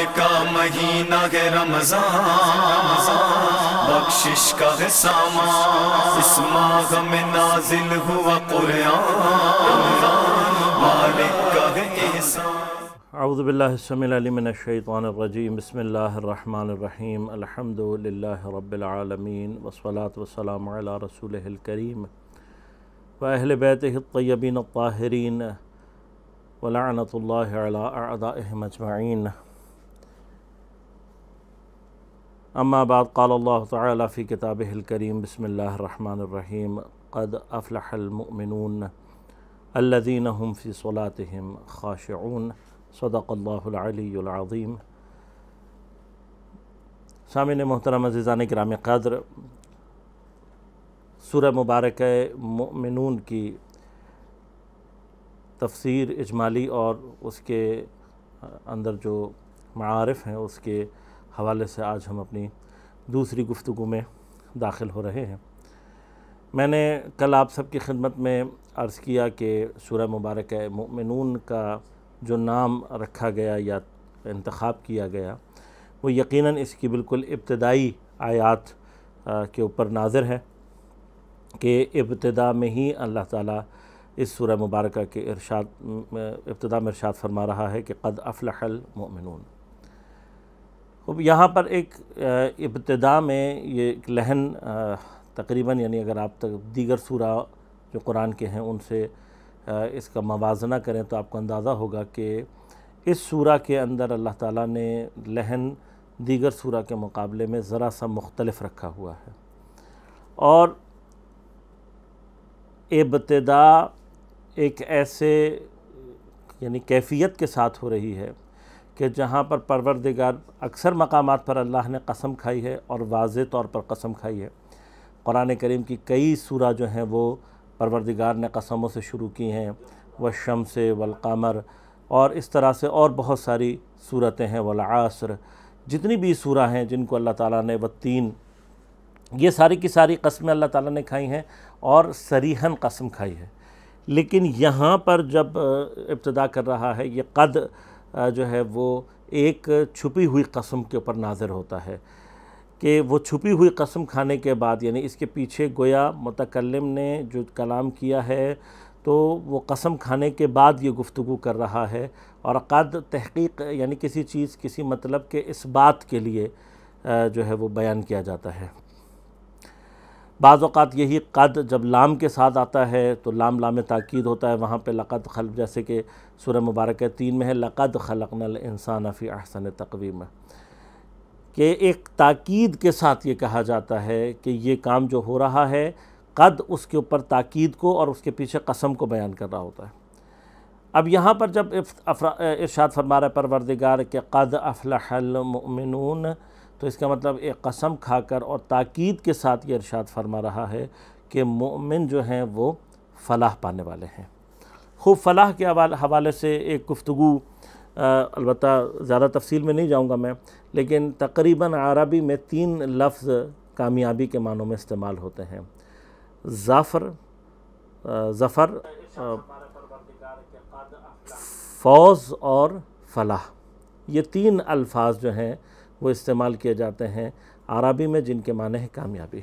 أعوذ بالله السميع العليم من الشيطان الرجيم بسم الله الرحمن الرحيم الحمد لله رب العالمين والصلاة والسلام على رسوله الكريم وأهل بيته الطيبين الطاهرين ولعنة الله على أعدائهم أجمعين अम्माबाद काल्ला तफ़ी किताब करीम बसमीम क़द अफ़लमिन अल्लिन हम फ़ी सलातम ख़ाशन सदाक़ल्लाज़ीम शामिल मोहतरम अज़ीज़ान ग्राम कदर सूर मुबारक मिनून की तफसीर इजमाली और उसके अंदर जो मारफ़ हैं उसके हवाले से आज हम अपनी दूसरी गुफ्तु में दाखिल हो रहे हैं मैंने कल आप सब की खिदमत में अर्ज़ किया कि शुरह मुबारक मनून का जो नाम रखा गया या इंतखब किया गया वो यकीनन इसकी बिल्कुल इब्तदाई आयात के ऊपर नाजर है कि इब्तदा में ही अल्लाह ताला इस सूर्य मुबारक के इरशाद इब्तदा में इरशाद फरमा रहा है कि कद अफलहल मोमिन तो यहाँ पर एक इब्तदा में ये एक लहन तकरीबन यानी अगर आप तक दीगर सूरा जो कुरान के हैं उनसे इसका मवाजना करें तो आपको अंदाज़ा होगा कि इस सूरा के अंदर अल्लाह ताला ने लहन दीगर सूरा के मुकाबले में ज़रा सा मुख्तलफ़ रखा हुआ है और इब्तदा एक ऐसे यानी कैफियत के साथ हो रही है कि जहाँ पर परवरदिगार अक्सर मकाम पर अल्लाह ने कसम खाई है और वाज तौर पर कसम खाई है कुरान करीम की कई सूर जो हैं वो परवरदिगार ने कसमों से शुरू की हैं व शम से वलकमर और इस तरह से और बहुत सारी सूरतें हैं वलासर जितनी भी सूर हैं जिनको अल्लाह ताला ने व तीन ये सारी की सारी कस्में अल्लाह ताला ने खाई हैं और सरीहन कसम खाई है लेकिन यहाँ पर जब इब्तदा कर रहा है ये कद जो है वो एक छुपी हुई कसम के ऊपर नाजर होता है कि वो छुपी हुई कसम खाने के बाद यानी इसके पीछे गोया मतकलम ने जो कलाम किया है तो वो कसम खाने के बाद ये गुफ्तु कर रहा है और अकाद तहकीक यानी किसी चीज़ किसी मतलब के इस बात के लिए जो है वो बयान किया जाता है बाज़ात यही कद जब लाम के साथ आता है तो लाम लाम ताक़द होता है वहाँ पर लक़द खल जैसे कि सूर मुबारक तीन में है लक़द खलकनल इंसान फ़ी अहसन तकवीम कि एक ताक़द के साथ ये कहा जाता है कि ये काम जो हो रहा है कद उसके ऊपर ताक़द को और उसके पीछे कसम को बयान कर रहा होता है अब यहाँ पर जब इर्शाद फरमा रहा है परवरदिगार के कद अफलहल तो इसका मतलब एक कसम खाकर और ताक़ीद के साथ ये इरशाद फरमा रहा है कि मोमिन जो हैं वो फलाह पाने वाले हैं खूब फलाह के हवाले से एक गुफ्तु अलबत् ज़्यादा तफसील में नहीं जाऊँगा मैं लेकिन तकरीबन अरबी में तीन लफ्ज़ कामयाबी के मानों में इस्तेमाल होते हैं ज़फ़र ज़फ़र फौज और फलाह ये तीन अल्फाज जो हैं वो इस्तेमाल किए जाते हैं अरबी में जिनके माने हैं कामयाबी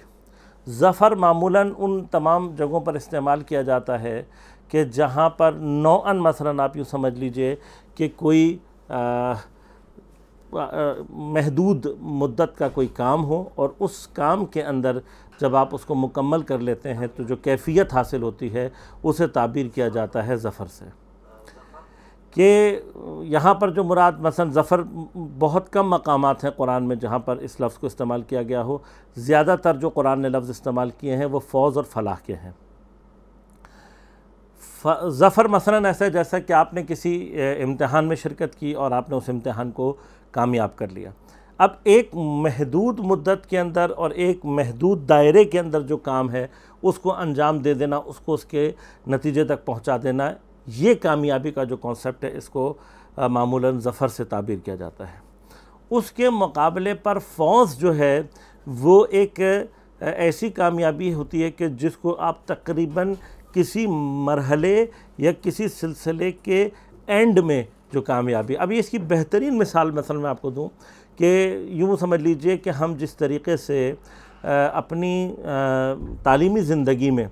ज़फ़र मामूला उन तमाम जगहों पर इस्तेमाल किया जाता है कि जहाँ पर नौन मसला आप यूँ समझ लीजिए कि कोई आ, महदूद मुद्दत का कोई काम हो और उस काम के अंदर जब आप उसको मुकम्मल कर लेते हैं तो जो कैफियत हासिल होती है उसे ताबीर किया जाता है ज़फ़र से कि यहाँ पर जो मुराद मसन ज़फ़र बहुत कम मकाम हैं कुरान में जहाँ पर इस लफ्ज़ को इस्तेमाल किया गया हो ज़्यादातर जो कुरान ने लफ्ज़ इस्तेमाल किए हैं वो फ़ौज और फलाह के हैं ज़फ़र मसला ऐसा है जैसा कि आपने किसी इम्तहान में शिरकत की और आपने उस इम्तहान को कामयाब कर लिया अब एक महदूद मुद्दत के अंदर और एक महदूद दायरे के अंदर जो काम है उसको अंजाम दे देना उसको उसके नतीजे तक पहुंचा देना ये कामयाबी का जो कॉन्सेप्ट है इसको मामूला ज़फ़र से ताबीर किया जाता है उसके मुकाबले पर फौज जो है वो एक ऐसी कामयाबी होती है कि जिसको आप तकरीबन किसी मरहले या किसी सिलसिले के एंड में जो कामयाबी अब ये इसकी बेहतरीन मिसाल मसल मैं आपको दूँ कि यूँ समझ लीजिए कि हम जिस तरीके से अपनी तालीमी ज़िंदगी में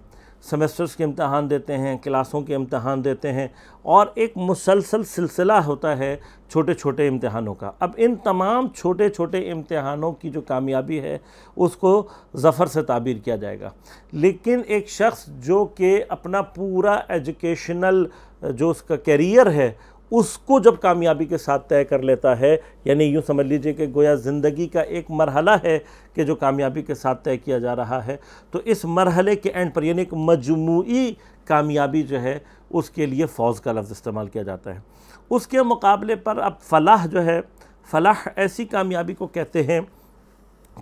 सेमेस्टर्स के इम्तहान देते हैं क्लासों के इम्तहान देते हैं और एक मुसलसल सिलसिला होता है छोटे छोटे इम्तहानों का अब इन तमाम छोटे छोटे इम्तहानों की जो कामयाबी है उसको ज़फ़र से ताबीर किया जाएगा लेकिन एक शख्स जो कि अपना पूरा एजुकेशनल जो उसका करियर है उसको जब कामयाबी के साथ तय कर लेता है यानी यूँ समझ लीजिए कि गोया ज़िंदगी का एक मरहला है कि जो कामयाबी के साथ तय किया जा रहा है तो इस मरहले के एंड पर यानी एक मजमू कामयाबी जो है उसके लिए फ़ौज का लफ्ज़ इस्तेमाल किया जाता है उसके मुकाबले पर अब फलाह जो है फलाह ऐसी कामयाबी को कहते हैं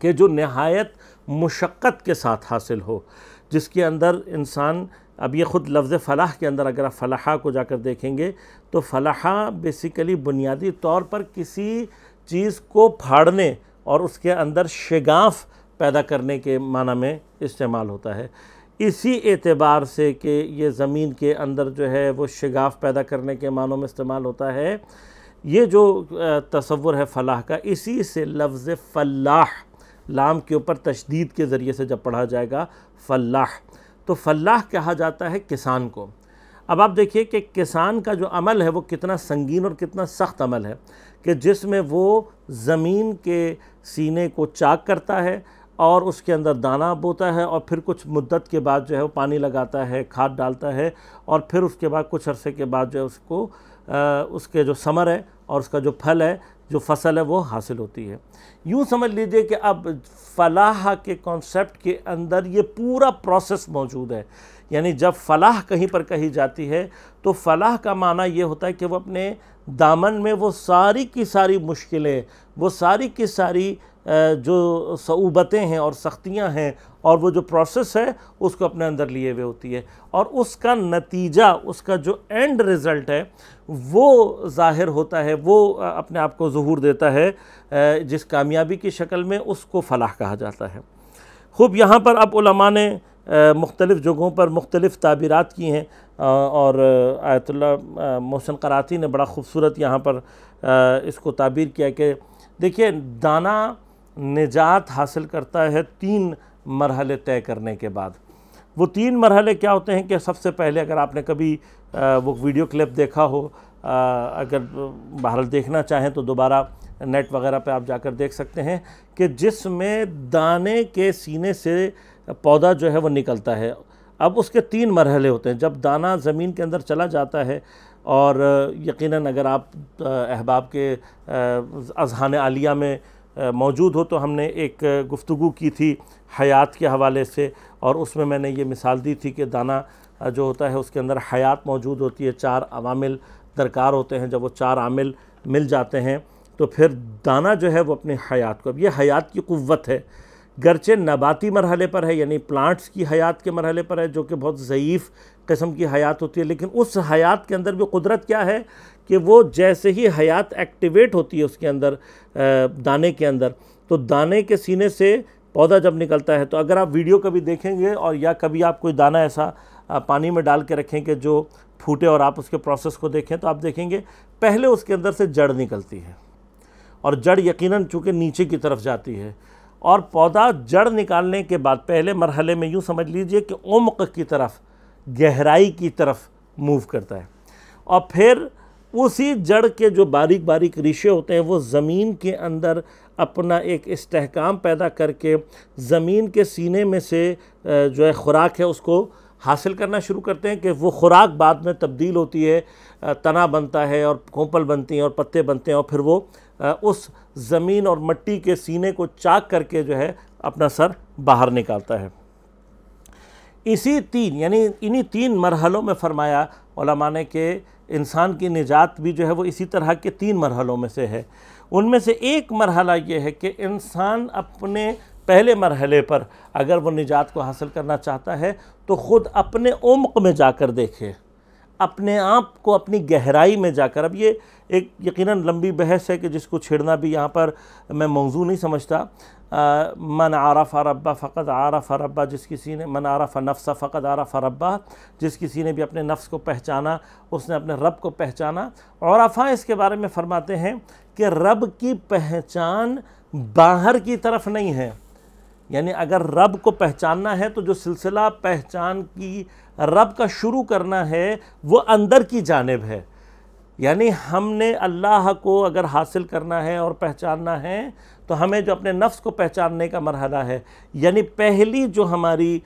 कि जो नहायत मुशक्क़त के साथ हासिल हो जिसके अंदर इंसान अब ये ख़ुद लफ्ज़ फ़लाह के अंदर अगर आप फ़लाह को जाकर देखेंगे तो फलाहा बेसिकली बुनियादी तौर पर किसी चीज़ को फाड़ने और उसके अंदर शगाफ पैदा करने के माना में इस्तेमाल होता है इसी एतबार से कि ये ज़मीन के अंदर जो है वो शगाफ पैदा करने के मानों में इस्तेमाल होता है ये जो तस्वुर है फलाह का इसी से लफ्ज़ फलाह लाम के ऊपर तशदीद के ज़रिए से जब पढ़ा जाएगा फलाह तो फलाह कहा जाता है किसान को अब आप देखिए कि किसान का जो अमल है वो कितना संगीन और कितना सख्त अमल है कि जिसमें वो ज़मीन के सीने को चाक करता है और उसके अंदर दाना बोता है और फिर कुछ मुद्दत के बाद जो है वो पानी लगाता है खाद डालता है और फिर उसके बाद कुछ अरसे के बाद जो है उसको आ, उसके जो समर है और उसका जो फल है जो फसल है वो हासिल होती है यूँ समझ लीजिए कि अब फलाह के कॉन्सेप्ट के अंदर ये पूरा प्रोसेस मौजूद है यानी जब फलाह कहीं पर कही जाती है तो फलाह का माना ये होता है कि वो अपने दामन में वो सारी की सारी मुश्किलें वो सारी की सारी जो सऊबतें हैं और सख्तियां हैं और वो जो प्रोसेस है उसको अपने अंदर लिए हुए होती है और उसका नतीजा उसका जो एंड रिज़ल्ट है वो ज़ाहिर होता है वो अपने आप को जहूर देता है जिस कामयाबी की शक्ल में उसको फलाह कहा जाता है खूब यहाँ पर अब उलमा ने मुख्तलिफ़ जगहों पर मुख्तलिफ़ ताबीरत की हैं और आयतुल्ला मोहसिन कराती ने बड़ा ख़ूबसूरत यहाँ पर इसको ताबीर किया कि देखिए दाना निजात हासिल करता है तीन मरहले तय करने के बाद वो तीन मरहले क्या होते हैं कि सबसे पहले अगर आपने कभी वो वीडियो क्लिप देखा हो अगर बाहर देखना चाहें तो दोबारा नेट वगैरह पे आप जाकर देख सकते हैं कि जिसमें दाने के सीने से पौधा जो है वो निकलता है अब उसके तीन मरहले होते हैं जब दाना ज़मीन के अंदर चला जाता है और यकीनन अगर आप अहबाब के अजहान आलिया में मौजूद हो तो हमने एक गुफ्तु की थी हयात के हवाले से और उसमें मैंने ये मिसाल दी थी कि दाना जो होता है उसके अंदर हयात मौजूद होती है चार अवामिल दरकार होते हैं जब वो चार आमिल मिल जाते हैं तो फिर दाना जो है वो अपनी हयात को अब ये हयात की क़वत है गरचे नबाती मरहले पर है यानी प्लांट्स की हयात के मरहले पर है जो कि बहुत ज़यीफ़ कस्म की हयात होती है लेकिन उस हयात के अंदर भी कुदरत क्या है कि वो जैसे ही हयात एक्टिवेट होती है उसके अंदर दाने के अंदर तो दाने के सीने से पौधा जब निकलता है तो अगर आप वीडियो कभी देखेंगे और या कभी आप कोई दाना ऐसा पानी में डाल के रखें कि जो फूटे और आप उसके प्रोसेस को देखें तो आप देखेंगे पहले उसके अंदर से जड़ निकलती है और जड़ यकीनन चूँकि नीचे की तरफ जाती है और पौधा जड़ निकालने के बाद पहले मरहले में यूँ समझ लीजिए कि उम्क की तरफ गहराई की तरफ मूव करता है और फिर उसी जड़ के जो बारीक बारीक रिशे होते हैं वो ज़मीन के अंदर अपना एक इस्तेकाम पैदा करके ज़मीन के सीने में से जो है ख़ुराक है उसको हासिल करना शुरू करते हैं कि वो ख़ुराक बाद में तब्दील होती है तना बनता है और खोपल बनती हैं और पत्ते बनते हैं और फिर वो उस ज़मीन और मट्टी के सीने को चाक करके जो है अपना सर बाहर निकालता है इसी तीन यानी इन्हीं तीन मरहलों में फरमाया ने के इंसान की निजात भी जो है वो इसी तरह के तीन मरहलों में से है उनमें से एक मरहला ये है कि इंसान अपने पहले मरहले पर अगर वो निजात को हासिल करना चाहता है तो ख़ुद अपने उम्क में जाकर देखे अपने आप को अपनी गहराई में जाकर अब ये एक यकीनन लंबी बहस है कि जिसको छेड़ना भी यहाँ पर मैं मौजू नहीं समझता मन आरफ़ रब्बा फ़कत आरफ़ रब्बा जिस किसी ने मन आरफ़ नफ्स फ़कत आरफ़ रब्बा जिस किसी ने भी अपने नफ्स को पहचाना उसने अपने रब को पहचाना और आफा इसके बारे में फ़रमाते हैं कि रब की पहचान बाहर की तरफ नहीं है यानी अगर रब को पहचानना है तो जो सिलसिला पहचान की रब का शुरू करना है वो अंदर की जानब है यानी हमने अल्लाह को अगर हासिल करना है और पहचानना है तो हमें जो अपने नफ्स को पहचानने का मरहला है यानी पहली जो हमारी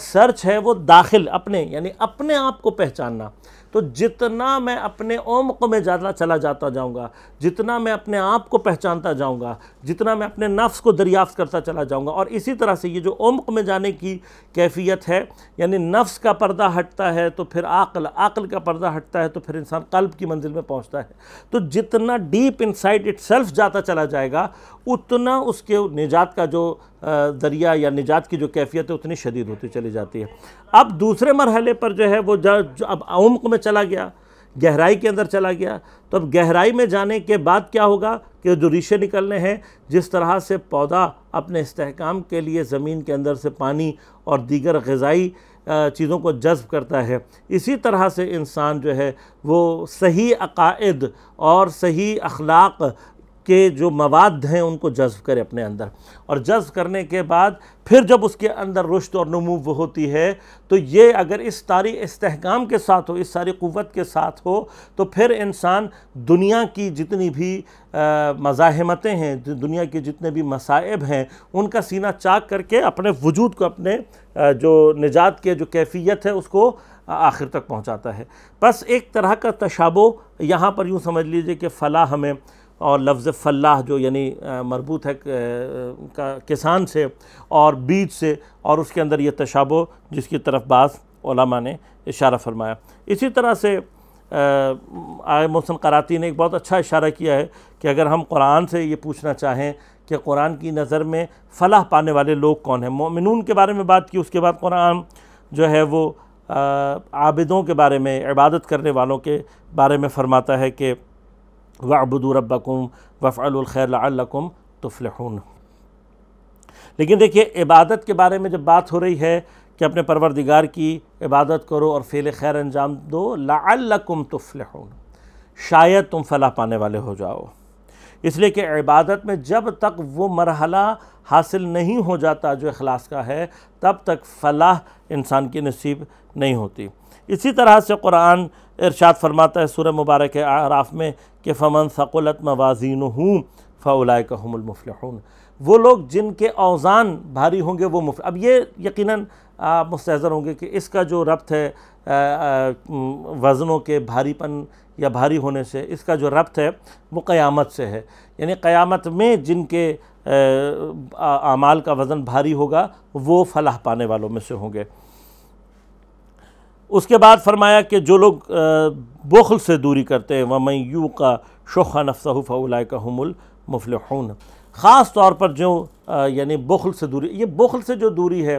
सर्च है वो दाखिल अपने यानी अपने आप को पहचानना तो जितना मैं अपने ओमक में ज़्यादा चला जाता जाऊँगा जितना मैं अपने आप को पहचानता जाऊँगा जितना मैं अपने नफ्स को दरियाफ्त करता चला जाऊँगा और इसी तरह से ये जो ओमक में जाने की कैफियत है यानी नफ्स का पर्दा हटता है तो फिर आकल आकल का पर्दा हटता है तो फिर इंसान कल्ब की मंजिल में पहुँचता है तो जितना डीप इनसाइड इट जाता चला जाएगा उतना उसके निजात का जो ज़रिया या निजात की जो कैफियत है उतनी शदीद होती चली जाती है अब दूसरे मरहले पर जो है वो जो अब उम्क में चला गया गहराई के अंदर चला गया तो अब गहराई में जाने के बाद क्या होगा कि जो रीशे निकलने हैं जिस तरह से पौधा अपने इस्तेकाम के लिए ज़मीन के अंदर से पानी और दीगर गज़ाई चीज़ों को जज्ब करता है इसी तरह से इंसान जो है वो सही अकायद और सही अखलाक के जो मवाद हैं उनको जज्ब करें अपने अंदर और जज्ब करने के बाद फिर जब उसके अंदर रुश्त और नमूव होती है तो ये अगर इस सारी इस्तेहकाम के साथ हो इस सारी क़वत के साथ हो तो फिर इंसान दुनिया की जितनी भी मज़ाहमतें हैं दुनिया के जितने भी मसाइब हैं उनका सीना चाक करके अपने वजूद को अपने जो निजात के जो कैफियत है उसको आखिर तक पहुँचाता है बस एक तरह का तशाबो यहाँ पर यूँ समझ लीजिए कि फ़लाह हमें और लफ्ज़ फलाह जो यानी मरबूत है किसान से और बीज से और उसके अंदर ये तशाबो जिसकी तरफ बास ओलामा ने इशारा फरमाया इसी तरह से आय मोहसन कराती ने एक बहुत अच्छा इशारा किया है कि अगर हम कुरान से ये पूछना चाहें कि कुरान की नज़र में फलाह पाने वाले लोग कौन हैं मोमिनून के बारे में बात की उसके बाद कुरान जो है वो आबिदों के बारे में इबादत करने वालों के बारे में फ़रमाता है कि वाबुदू रबकुम वफ़लखैर लकुम तुफलहून लेकिन देखिए इबादत के बारे में जब बात हो रही है कि अपने परवरदिगार की इबादत करो और फेल खैर अंजाम दो तफल तुफलहून शायद तुम फलाह पाने वाले हो जाओ इसलिए कि इबादत में जब तक वो मरहला हासिल नहीं हो जाता जो अखलास का है तब तक फलाह इंसान की नसीब नहीं होती इसी तरह से कुरान इरशाद फरमाता है सूर्य मुबारक आराफ़ में कि फ़मन सकुलत मवाजीन हूँ फ़लाय कहमुलमफलहून वो लोग जिनके औजान भारी होंगे वो मुफ अब ये यकीनन आप मुस्तर होंगे कि इसका जो रब्त है आ, आ, वज़नों के भारीपन या भारी होने से इसका जो रब्त है वो क़यामत से है यानी क़यामत में जिनके अमाल का वज़न भारी होगा वो फलाह पाने वालों में से होंगे उसके बाद फरमाया कि जो लोग बुखल से दूरी करते हैं वमई यू का शोखा उलाय का हमल मुफलहून ख़ास तौर पर जो यानी बुखल से दूरी ये बुखल से जो दूरी है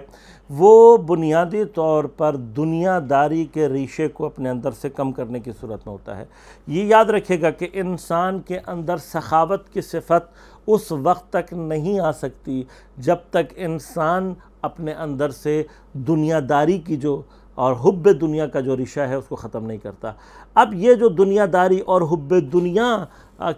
वो बुनियादी तौर पर दुनियादारी के रीशे को अपने अंदर से कम करने की सूरत में होता है ये याद रखेगा कि इंसान के अंदर सखावत की सिफत उस वक्त तक नहीं आ सकती जब तक इंसान अपने अंदर से दुनियादारी की जो और हुब दुनिया का जो रिशा है उसको ख़त्म नहीं करता अब ये जो दुनियादारी और हुब दुनिया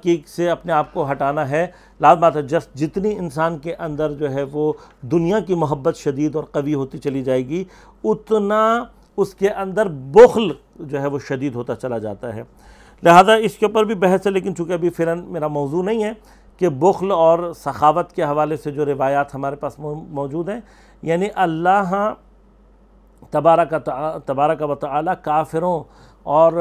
की से अपने आप को हटाना है लाल है जस्ट जितनी इंसान के अंदर जो है वो दुनिया की मोहब्बत शदीद और कवी होती चली जाएगी उतना उसके अंदर बोखल जो है वो शदीद होता चला जाता है लिहाजा इसके ऊपर भी बहस है लेकिन चूँकि अभी फिर मेरा मौजू नहीं है कि बखल और सखावत के हवाले से जो रिवायात हमारे पास मौजूद हैं यानी अल्लाह तबारा का तबारा का वाली काफिरों और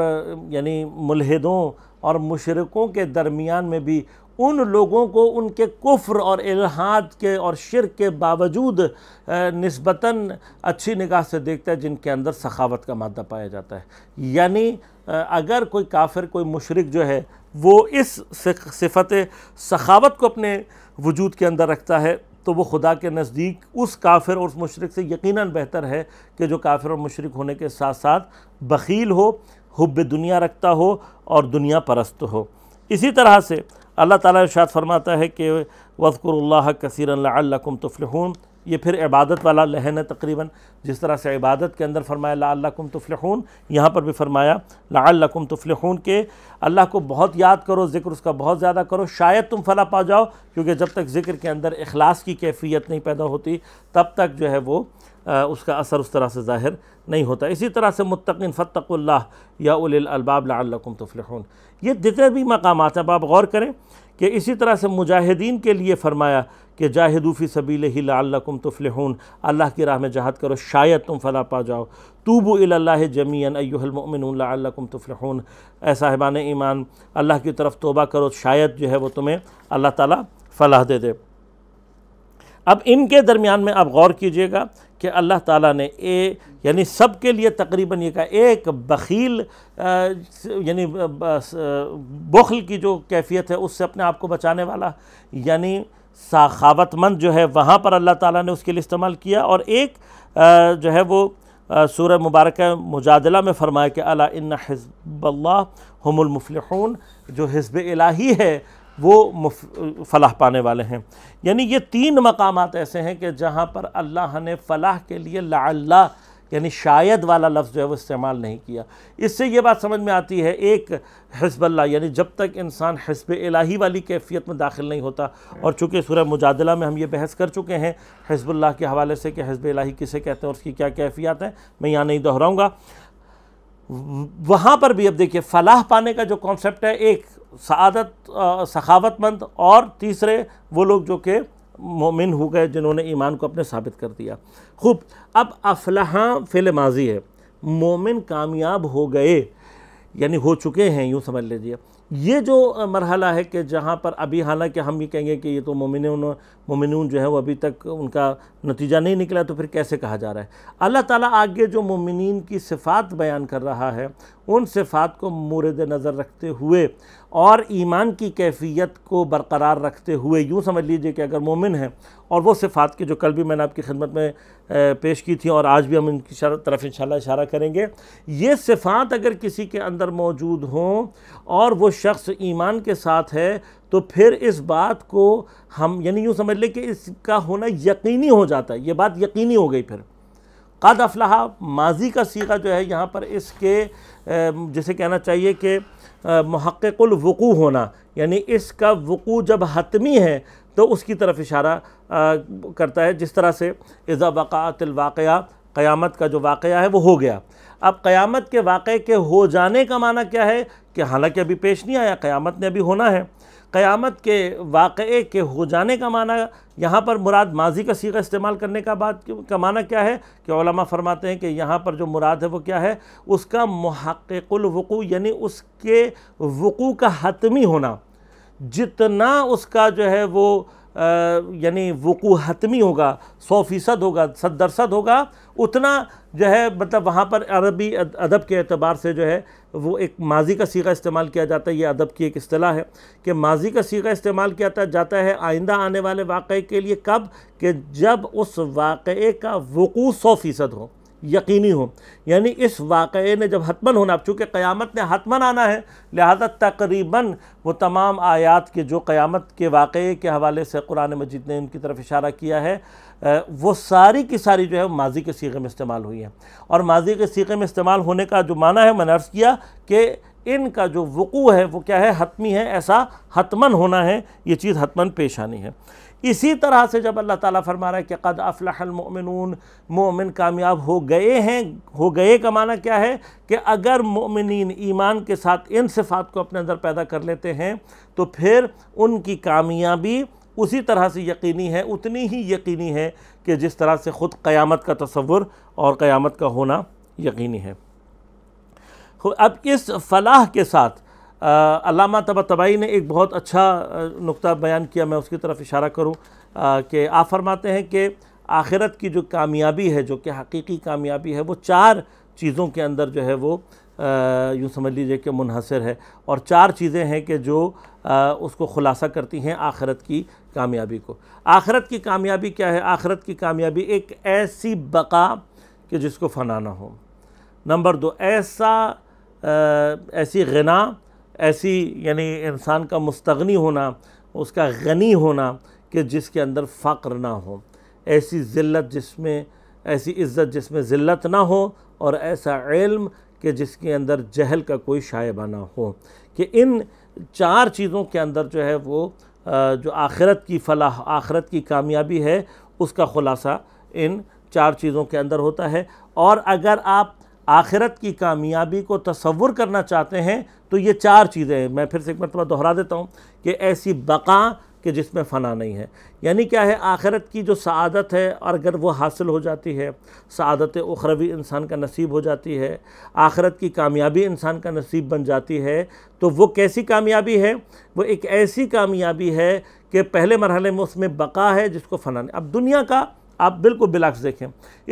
यानी मुलहदों और मशरकों के दरमियान में भी उन लोगों को उनके कुफ्र और इलाहाद के और शिर के बावजूद नस्बता अच्छी निगाह से देखता है जिनके अंदर सखावत का मादा पाया जाता है यानी अगर कोई काफिर कोई मशरक जो है वो इस सिफत सखावत को अपने वजूद के अंदर रखता है तो वो खुदा के नज़दीक उस काफिर और उस मशरक से यकीनन बेहतर है कि जो काफिर और मशरक होने के साथ साथ बखील हो हुब दुनिया रखता हो और दुनिया परस्त हो इसी तरह से अल्लाह ताला इरशाद फरमाता है कि वस्कुर कसीरकुम तफलहून ये फिर इबादत वाला लहन है तकरीबन जिस तरह से इबादत के अंदर फरमाया लाकुम तुफ़लून यहाँ पर भी फरमाया लाकुम तुफ़लून के अल्लाह को बहुत याद करो जिक्र उसका बहुत ज़्यादा करो शायद तुम फला पा जाओ क्योंकि जब तक जिक्र के अंदर अखलास की कैफियत नहीं पैदा होती तब तक जो है वो आ, उसका असर उस तरह से ज़ाहिर नहीं होता इसी तरह से मुतकिन फ़तकुल्ला या उलबाब लाकुम तुफ़लून ये जितने भी मकाम हैं अब आप गौर करें कि इसी तरह से मुजाहिदीन के लिए फ़रमाया कि जाहिदूफ़ी सबील ही लाकुम हूँ अल्लाह की राह में जहाद करो शायद तुम फला पा जाओ तूबो अल्ला जमीन तफल तुफलहून ए साहिबान ईमान अल्लाह की तरफ तोबा करो शायद जो है वह तुम्हें अल्लाह ताली फलाह दे दे अब इनके दरमियान में आप गौर कीजिएगा कि अल्लाह ताला ने ए यानी सब के लिए तकरीबन ये कहा एक बखील यानी बखल की जो कैफियत है उससे अपने आप को बचाने वाला यानी सखावतमंद जो है वहाँ पर अल्लाह ताला ने उसके लिए इस्तेमाल किया और एक जो है वो सूर मुबारक मुजादला में फ़रमाया कि अला इन हिजबल्ला हमलमफलहून जो हिजब इलाही है वो फलाह पाने वाले हैं यानी ये तीन मकाम ऐसे हैं कि जहाँ पर अल्लाह ने फलाह के लिए लाला यानी शायद वाला लफ्ज़ जो है वो इस्तेमाल नहीं किया इससे ये बात समझ में आती है एक हिजबल्ला यानी जब तक इंसान हिसब इलाही वाली कैफियत में दाखिल नहीं होता और चूँकि सूर्य मुजादला में हम ये बहस कर चुके हैं हिजबुल्ला के हवाले से कि हिजब इलाही किसे कहते हैं और उसकी क्या कैफियत है मैं यहाँ नहीं दोहराऊँगा वहाँ पर भी अब देखिए फलाह पाने का जो कॉन्सेप्ट है एक सदत सखावतमंद और तीसरे वो लोग जो कि मोमिन हो गए जिन्होंने ईमान को अपने साबित कर दिया खूब अब अफलाहा फिल माजी है मोमिन कामयाब हो गए यानी हो चुके हैं यूँ समझ लीजिए ये जो मरहला है कि जहाँ पर अभी हालांकि हम ये कहेंगे कि ये तो मोमिन मोमिन जो है वो अभी तक उनका नतीजा नहीं निकला तो फिर कैसे कहा जा रहा है अल्लाह ताला आगे जो मोमिन की सिफात बयान कर रहा है उन सिफात को मुरद नज़र रखते हुए और ईमान की कैफियत को बरकरार रखते हुए यूँ समझ लीजिए कि अगर मोमिन है और वो सिफात की जो कल भी मैंने आपकी खिदमत में पेश की थी और आज भी हम इनकी तरफ इन इशारा करेंगे ये सिफात अगर किसी के अंदर मौजूद हों और वो शख्स ईमान के साथ है तो फिर इस बात को हम यानी यूँ समझ लें कि इसका होना यकीनी हो जाता है ये बात यकीनी हो गई फिर कद अफलाहा माजी का सीखा जो है यहाँ पर इसके जिसे कहना चाहिए कि महक्कुल होना यानी इसका वकू जब हतमी है तो उसकी तरफ इशारा आ, करता है जिस तरह से इज़ा वक़ातलवाक़ क़यामत का जो वाक़ है वो हो गया अब क़यामत के वाक़े के हो जाने का माना क्या है कि हालांकि अभी पेश नहीं आया क़यामत ने अभी होना है क़यामत के वाक़े के हो जाने का माना यहाँ पर मुराद माजी का सीखा इस्तेमाल करने का बात का माना क्या है कि ओलमा फरमाते हैं कि यहाँ पर जो मुराद है वो क्या है उसका महक़ुलवक़ू यानी उसके वक़ू का हतमी होना जितना उसका जो है वो यानी वकू हतमी होगा सौ फ़ीसद होगा सद होगा उतना जो है मतलब वहाँ पर अरबी अदब के अतबार से जो है वो एक माजी का सीखा इस्तेमाल किया जाता है ये अदब की एक अतलाह है कि माजी का सीखा इस्तेमाल किया जाता है आइंदा आने वाले वाक़े के लिए कब कि जब उस वाक़े का वकू सौ फ़ीसद हो यकीनी हो यानी इस वाक़े ने जब हतमन होना चूँकि क़यामत ने हतमन आना है लिहाजा तकरीबन वो तमाम आयात के जो क़यामत के वाक़े के हवाले से कुरान मजिद ने उनकी तरफ इशारा किया है वो सारी की सारी जो है माजी के सीखे में इस्तेमाल हुई है और माजी के सीख़े में इस्तेमाल होने का जो माना है मैंने अर्ज़ किया कि इनका जो वक़ू है वो क्या है हतमी है ऐसा हतमन होना है ये चीज़ हतमन पेश आनी है इसी तरह से जब अल्लाह ताला फरमा रहा है कि कद अफलाहमोमिन मोमिन कामयाब हो गए हैं हो गए का माना क्या है कि अगर मोमिन ईमान के साथ इन सिफात को अपने अंदर पैदा कर लेते हैं तो फिर उनकी कामयाबी उसी तरह से यकीनी है उतनी ही यकीनी है कि जिस तरह से ख़ुद क़यामत का तस्वुर और क़यामत का होना यकीनी है अब इस फलाह के साथ अलामा तबा तबाही ने एक बहुत अच्छा नुक्ता बयान किया मैं उसकी तरफ इशारा करूं कि आप फरमाते हैं कि आखिरत की जो कामयाबी है जो कि हकीकी कामयाबी है वो चार चीज़ों के अंदर जो है वो यूँ समझ लीजिए कि मुनहसर है और चार चीज़ें हैं कि जो आ, उसको खुलासा करती हैं आखिरत की कामयाबी को आखिरत की कामयाबी क्या है आखिरत की कामयाबी एक ऐसी बका कि जिसको फनाना हो नंबर दो ऐसा आ, ऐसी गना ऐसी यानी इंसान का मुस्तगनी होना उसका गनी होना कि जिसके अंदर फ़क्र ना हो ऐसी ज़िल्लत जिसमें ऐसी इज़्ज़त जिसमें ज़िल्लत ना हो और ऐसा इल्म कि जिसके अंदर जहल का कोई शायबा ना हो कि इन चार चीज़ों के अंदर जो है वो जो आखिरत की फलाह आखिरत की कामयाबी है उसका ख़ुलासा इन चार चीज़ों के अंदर होता है और अगर आप आखिरत की कामयाबी को तस्वुर करना चाहते हैं तो ये चार चीज़ें हैं मैं फिर से एक मरतबा दोहरा देता हूँ कि ऐसी बका कि जिसमें फ़ना नहीं है यानी क्या है आखिरत की जो शादत है और अगर वो हासिल हो जाती है शादत उखरवी इंसान का नसीब हो जाती है आखिरत की कामयाबी इंसान का नसीब बन जाती है तो वो कैसी कामयाबी है वो एक ऐसी कामयाबी है कि पहले मरहले में उसमें बका है जिसको फ़ना नहीं अब दुनिया का आप बिल्कुल बिलाक्स देखें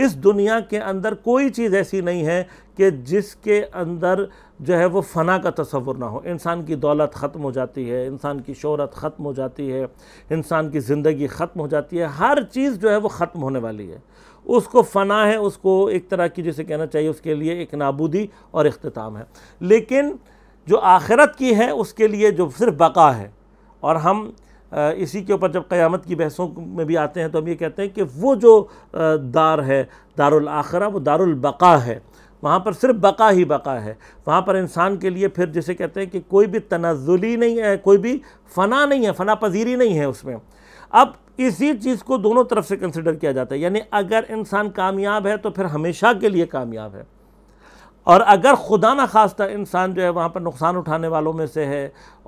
इस दुनिया के अंदर कोई चीज़ ऐसी नहीं है कि जिसके अंदर जो है वो फ़ना का तस्वुर ना हो इंसान की दौलत ख़त्म हो जाती है इंसान की शहरत ख़त्म हो जाती है इंसान की ज़िंदगी ख़त्म हो जाती है हर चीज़ जो है वो ख़त्म होने वाली है उसको फ़ना है उसको एक तरह की जिसे कहना चाहिए उसके लिए एक नाबूदी और अख्ताम है लेकिन जो आखिरत की है उसके लिए जो सिर्फ बका है और हम इसी के ऊपर जब क़यामत की बहसों में भी आते हैं तो हम ये कहते हैं कि वो जो दार है दारुल आखरा वो दारुल बका है वहाँ पर सिर्फ बका ही बका है वहाँ पर इंसान के लिए फिर जैसे कहते हैं कि कोई भी तनाजुली नहीं है कोई भी फ़ना नहीं है फ़ना पजीरी नहीं है उसमें अब इसी चीज़ को दोनों तरफ से कंसिडर किया जाता है यानी अगर इंसान कामयाब है तो फिर हमेशा के लिए कामयाब है और अगर खुदा न खास्ता इंसान जो है वहाँ पर नुकसान उठाने वालों में से है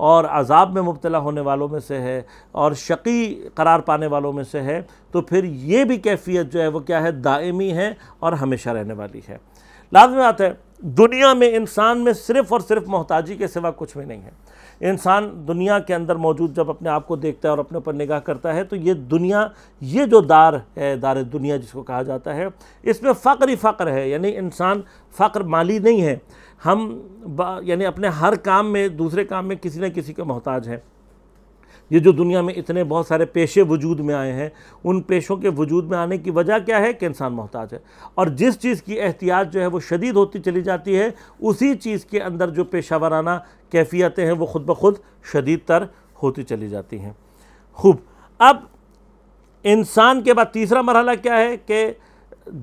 और अजाब में मुबतला होने वालों में से है और शकी करार पाने वालों में से है तो फिर ये भी कैफियत जो है वो क्या है दायमी है और हमेशा रहने वाली है लाजमी बात है दुनिया में इंसान में सिर्फ़ और सिर्फ मोहताजी के सिवा कुछ भी नहीं है इंसान दुनिया के अंदर मौजूद जब अपने आप को देखता है और अपने ऊपर निगाह करता है तो ये दुनिया ये जो दार है दार दुनिया जिसको कहा जाता है इसमें फ़क्र ही फ़क्र है यानी इंसान फ़क्र माली नहीं है हम यानी अपने हर काम में दूसरे काम में किसी न किसी के मोहताज हैं ये जो दुनिया में इतने बहुत सारे पेशे वजूद में आए हैं उन पेशों के वजूद में आने की वजह क्या है कि इंसान मोहताज है और जिस चीज़ की एहतियात जो है वो शदीद होती चली जाती है उसी चीज़ के अंदर जो पेशा वाराना कैफियतें हैं वो खुद ब खुद शदीद तर होती चली जाती हैं खूब अब इंसान के बाद तीसरा मरहला क्या है कि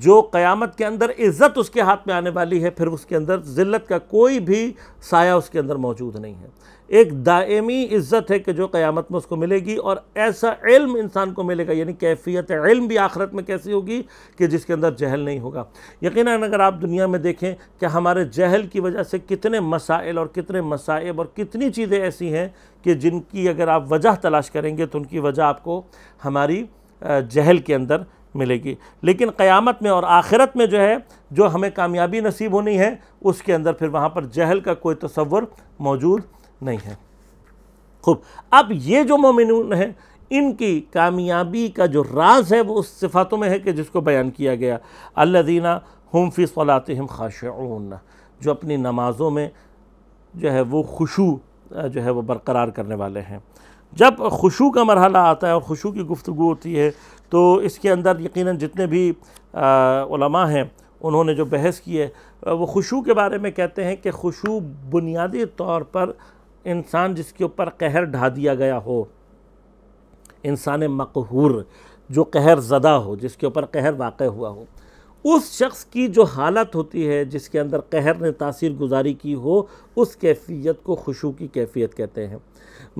जो क़यामत के अंदर इज़्ज़त उसके हाथ में आने वाली है फिर उसके अंदर ज़िल्त का कोई भी साया उसके अंदर मौजूद नहीं है एक दायमी इज़्ज़त है कि जो क़यामत में उसको मिलेगी और ऐसा इल्म इंसान को मिलेगा यानी कैफियत इल्म भी आखरत में कैसी होगी कि जिसके अंदर जहल नहीं होगा यकीन अगर आप दुनिया में देखें कि हमारे जहल की वजह से कितने मसाइल और कितने मसाइब और कितनी चीज़ें ऐसी हैं कि जिनकी अगर आप वजह तलाश करेंगे तो उनकी वजह आपको हमारी जहल के अंदर मिलेगी लेकिन क़यामत में और आखिरत में जो है जो हमें कामयाबी नसीब होनी है उसके अंदर फिर वहाँ पर जहल का कोई तस्वर मौजूद नहीं है खूब अब ये जो मोमिन हैं इनकी कामयाबी का जो राज है वो उस सिफातों में है कि जिसको बयान किया गया अल्लादीना हम फ़ी सलात हम खाशन जो अपनी नमाज़ों में जो है वो खुशू जो है वो बरकरार करने वाले हैं जब खुशू का मरहला आता है और खुशू की गुफ्तु होती है तो इसके अंदर यकीनन जितने भी हैं उन्होंने जो बहस की है वो खुशू के बारे में कहते हैं कि खुशू बुनियादी तौर पर इंसान जिसके ऊपर कहर ढा दिया गया हो इंसान मकहूर जो कहर ज़दा हो जिसके ऊपर कहर वाक़ हुआ हो उस शख्स की जो हालत होती है जिसके अंदर कहर ने तासीर गुजारी की हो उस कैफियत को खुशू की कैफियत कहते हैं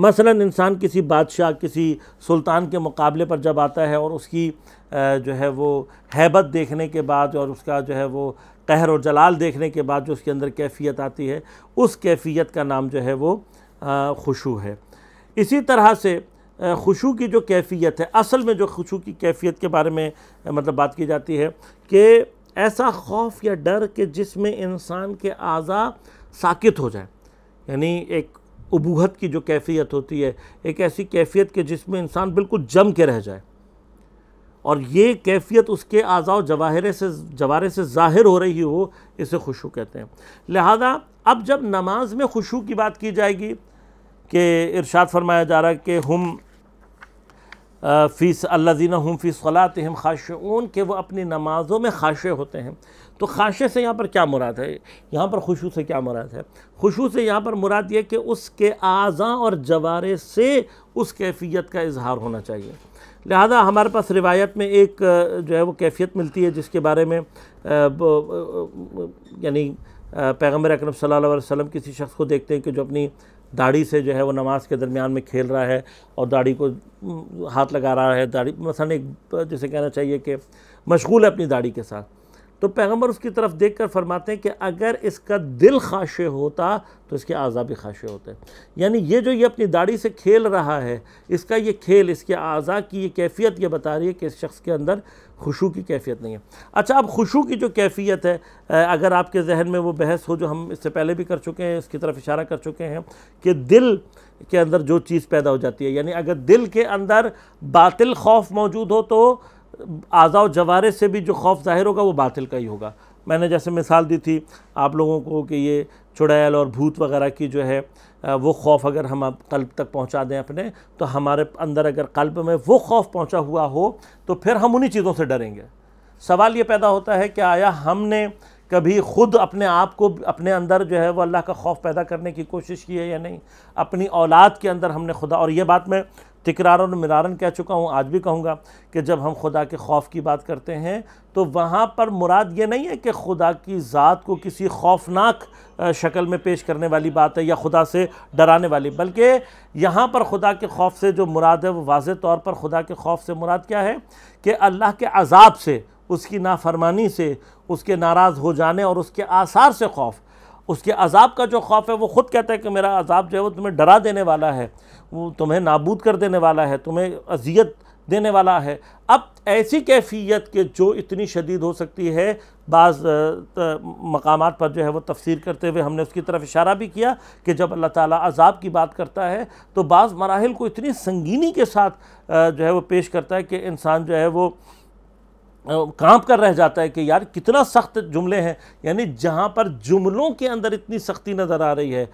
मसलन इंसान किसी बादशाह किसी सुल्तान के मुकाबले पर जब आता है और उसकी जो है वो हैबत देखने के बाद और उसका जो है वो कहर और जलाल देखने के बाद जो उसके अंदर कैफियत आती है उस कैफियत का नाम जो है वो खुशू है इसी तरह से खुशू की जो कैफियत है असल में जो खुशू की कैफियत के बारे में मतलब बात की जाती है कि ऐसा खौफ या डर कि जिसमें इंसान के अज़ा साकित हो जाए यानी एक उबूहत की जो कैफियत होती है एक ऐसी कैफियत के जिसमें इंसान बिल्कुल जम के रह जाए और ये कैफियत उसके आज़ाव जवाहरे से जवारे से ज़ाहिर हो रही हो इसे खुशू कहते हैं लिहाजा अब जब नमाज में खुशू की बात की जाएगी कि इरशाद फरमाया जा रहा है कि हम फ़ीस अल्लाजीना हम फीस खलात हम खाशन के वह अपनी नमाज़ों में खाशे होते हैं तो खाशे से यहाँ पर क्या मुराद है यहाँ पर खुशू से क्या मुराद है खुशू से यहाँ पर मुराद ये कि उसके आज़ा और जवारे से उस कैफियत का इजहार होना चाहिए लिहाजा हमारे पास रिवायत में एक जो है वो कैफियत मिलती है जिसके बारे में यानी पैगम्बर अकरम सल्लल्लाहु अलैहि वसल्लम किसी शख्स को देखते हैं कि जो अपनी दाढ़ी से जो है वो नमाज के दरमियान में खेल रहा है और दाढ़ी को हाथ लगा रहा है दाढ़ी मसलन एक जैसे कहना चाहिए कि मशगूल है अपनी दाढ़ी के साथ तो पैगम्बर उसकी तरफ देख कर फरमाते हैं कि अगर इसका दिल खाशे होता तो इसके अज़ा भी खाशे होते यानी ये जो ये अपनी दाढ़ी से खेल रहा है इसका ये खेल इसके अज़ा की ये कैफियत ये बता रही है कि इस शख्स के अंदर खुशू की कैफियत नहीं है अच्छा अब खुशू की जो कैफियत है अगर आपके जहन में वो बहस हो जो हम इससे पहले भी कर चुके हैं इसकी तरफ इशारा कर चुके हैं कि दिल के अंदर जो चीज़ पैदा हो जाती है यानी अगर दिल के अंदर बातिल खौफ मौजूद हो तो आज़ा और जवारे से भी जो खौफ ज़ाहिर होगा वो बातिल का ही होगा मैंने जैसे मिसाल दी थी आप लोगों को कि ये चुड़ैल और भूत वगैरह की जो है वो खौफ अगर हम आप कल्ब तक पहुंचा दें अपने तो हमारे अंदर अगर कल्ब में वो खौफ पहुंचा हुआ हो तो फिर हम उन्हीं चीज़ों से डरेंगे सवाल ये पैदा होता है कि आया हमने कभी ख़ुद अपने आप को अपने अंदर जो है वो अल्लाह का खौफ पैदा करने की कोशिश की है या नहीं अपनी औलाद के अंदर हमने खुदा और ये बात मैं तकरार और मरारन कह चुका हूँ आज भी कहूँगा कि जब हम खुदा के खौफ की बात करते हैं तो वहाँ पर मुराद ये नहीं है कि खुदा की ज़ात को किसी खौफनाक शक्ल में पेश करने वाली बात है या खुदा से डराने वाली बल्कि यहाँ पर खुदा के खौफ से जो मुराद है वो वाज तौर पर खुदा के खौफ से मुराद क्या है कि अल्लाह के अजाब से उसकी नाफरमानी से उसके नाराज़ हो जाने और उसके आसार से खौफ उसके अजाब का जो खौफ है वो ख़ुद कहता है कि मेरा अजाब जो है वो तुम्हें डरा देने वाला है वो तुम्हें नाबूद कर देने वाला है तुम्हें अजियत देने वाला है अब ऐसी कैफियत के जो इतनी शदीद हो सकती है बाज़ मकाम पर जो है वो तफसीर करते हुए हमने उसकी तरफ इशारा भी किया कि जब अल्लाह ताला अजाब की बात करता है तो बाज़ मराहल को इतनी संगीनी के साथ जो है वो पेश करता है कि इंसान जो है वो कांप कर रह जाता है कि यार कितना सख्त जुमले हैं यानी जहाँ पर जुमलों के अंदर इतनी सख्ती नज़र आ रही है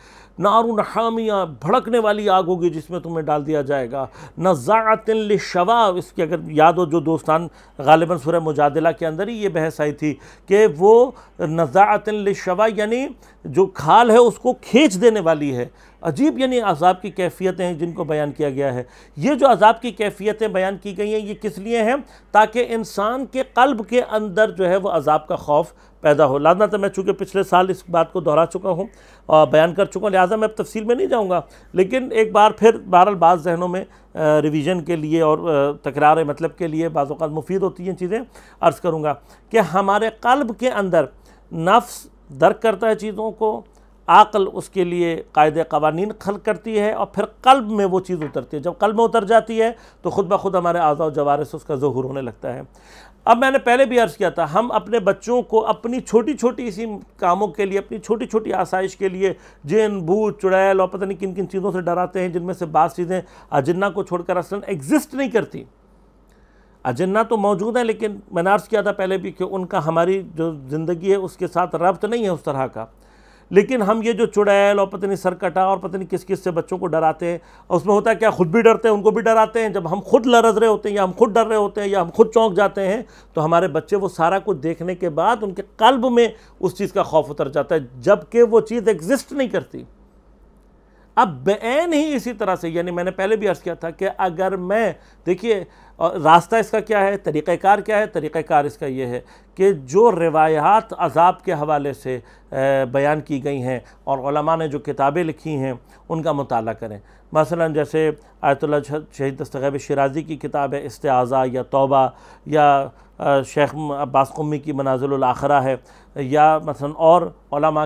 नारुन हामिया भड़कने वाली आग होगी जिसमें तुम्हें डाल दिया जाएगा नज़ातिल शवा इसकी अगर याद हो जो दोस्तान गालिबा सुरह मुजादिला के अंदर ही ये बहस आई थी कि वो नज़ातिल शवा यानी जो खाल है उसको खींच देने वाली है अजीब यानी अजाब की कैफियतें हैं जिनको बयान किया गया है ये जो अजाब की कैफियतें बयान की गई हैं ये किस लिए हैं ताकि इंसान के कल्ब के अंदर जो है वो अजाब का खौफ पैदा हो लादना तो मैं चूँकि पिछले साल इस बात को दोहरा चुका हूँ और बयान कर चुका हूँ लिहाजा मैं अब तफसील में नहीं जाऊँगा लेकिन एक बार फिर बहरल बाज़ जहनों में रिवीजन के लिए और तकरार मतलब के लिए बाज़ात मुफीद होती हैं चीज़ें अर्ज़ करूँगा कि हमारे कल्ब के अंदर नफ्स दर्क करता है चीज़ों को आकल उसके लिए कायद कवानीन खल करती है और फिर कल्ब में वो चीज़ उतरती है जब कल्ब में उतर जाती है तो ख़ुद ब खुद हमारे आज़ा जवार से उसका जहूर होने लगता है अब मैंने पहले भी अर्ज़ किया था हम अपने बच्चों को अपनी छोटी छोटी इसी कामों के लिए अपनी छोटी छोटी आसाइश के लिए जिन भूत चुड़ैल और पता नहीं किन किन चीज़ों से डराते हैं जिनमें से बात चीज़ें अजन्ना को छोड़कर असल एग्जिस्ट नहीं करती अजन्ना तो मौजूद है लेकिन मैंने अर्ज़ किया था पहले भी कि उनका हमारी जो ज़िंदगी है उसके साथ रब्त नहीं है उस तरह का लेकिन हम ये जो चुड़ैल और पता नहीं सरकटा और पता नहीं किस किस से बच्चों को डराते हैं और उसमें होता है क्या खुद भी डरते हैं उनको भी डराते हैं जब हम खुद लरज रहे होते हैं या हम खुद डर रहे होते हैं या हम खुद चौंक जाते हैं तो हमारे बच्चे वो सारा कुछ देखने के बाद उनके कल्ब में उस चीज़ का खौफ उतर जाता है जबकि वो चीज़ एग्जिस्ट नहीं करती अब बैन ही इसी तरह से यानी मैंने पहले भी अर्ज़ किया था कि अगर मैं देखिए रास्ता इसका क्या है तरीक़ार क्या है तरीक़ार इसका ये है कि जो रिवायात अजाब के हवाले से बयान की गई हैं और ने जो किताबें लिखी हैं उनका मताल करें मसला जैसे आयतुल्ला शहीद दस्तगैब शराजी की किताब है इस्ताज़ा या तोबा या शेख अब्बास कमी की मनाजिल आखरा है या मसलन और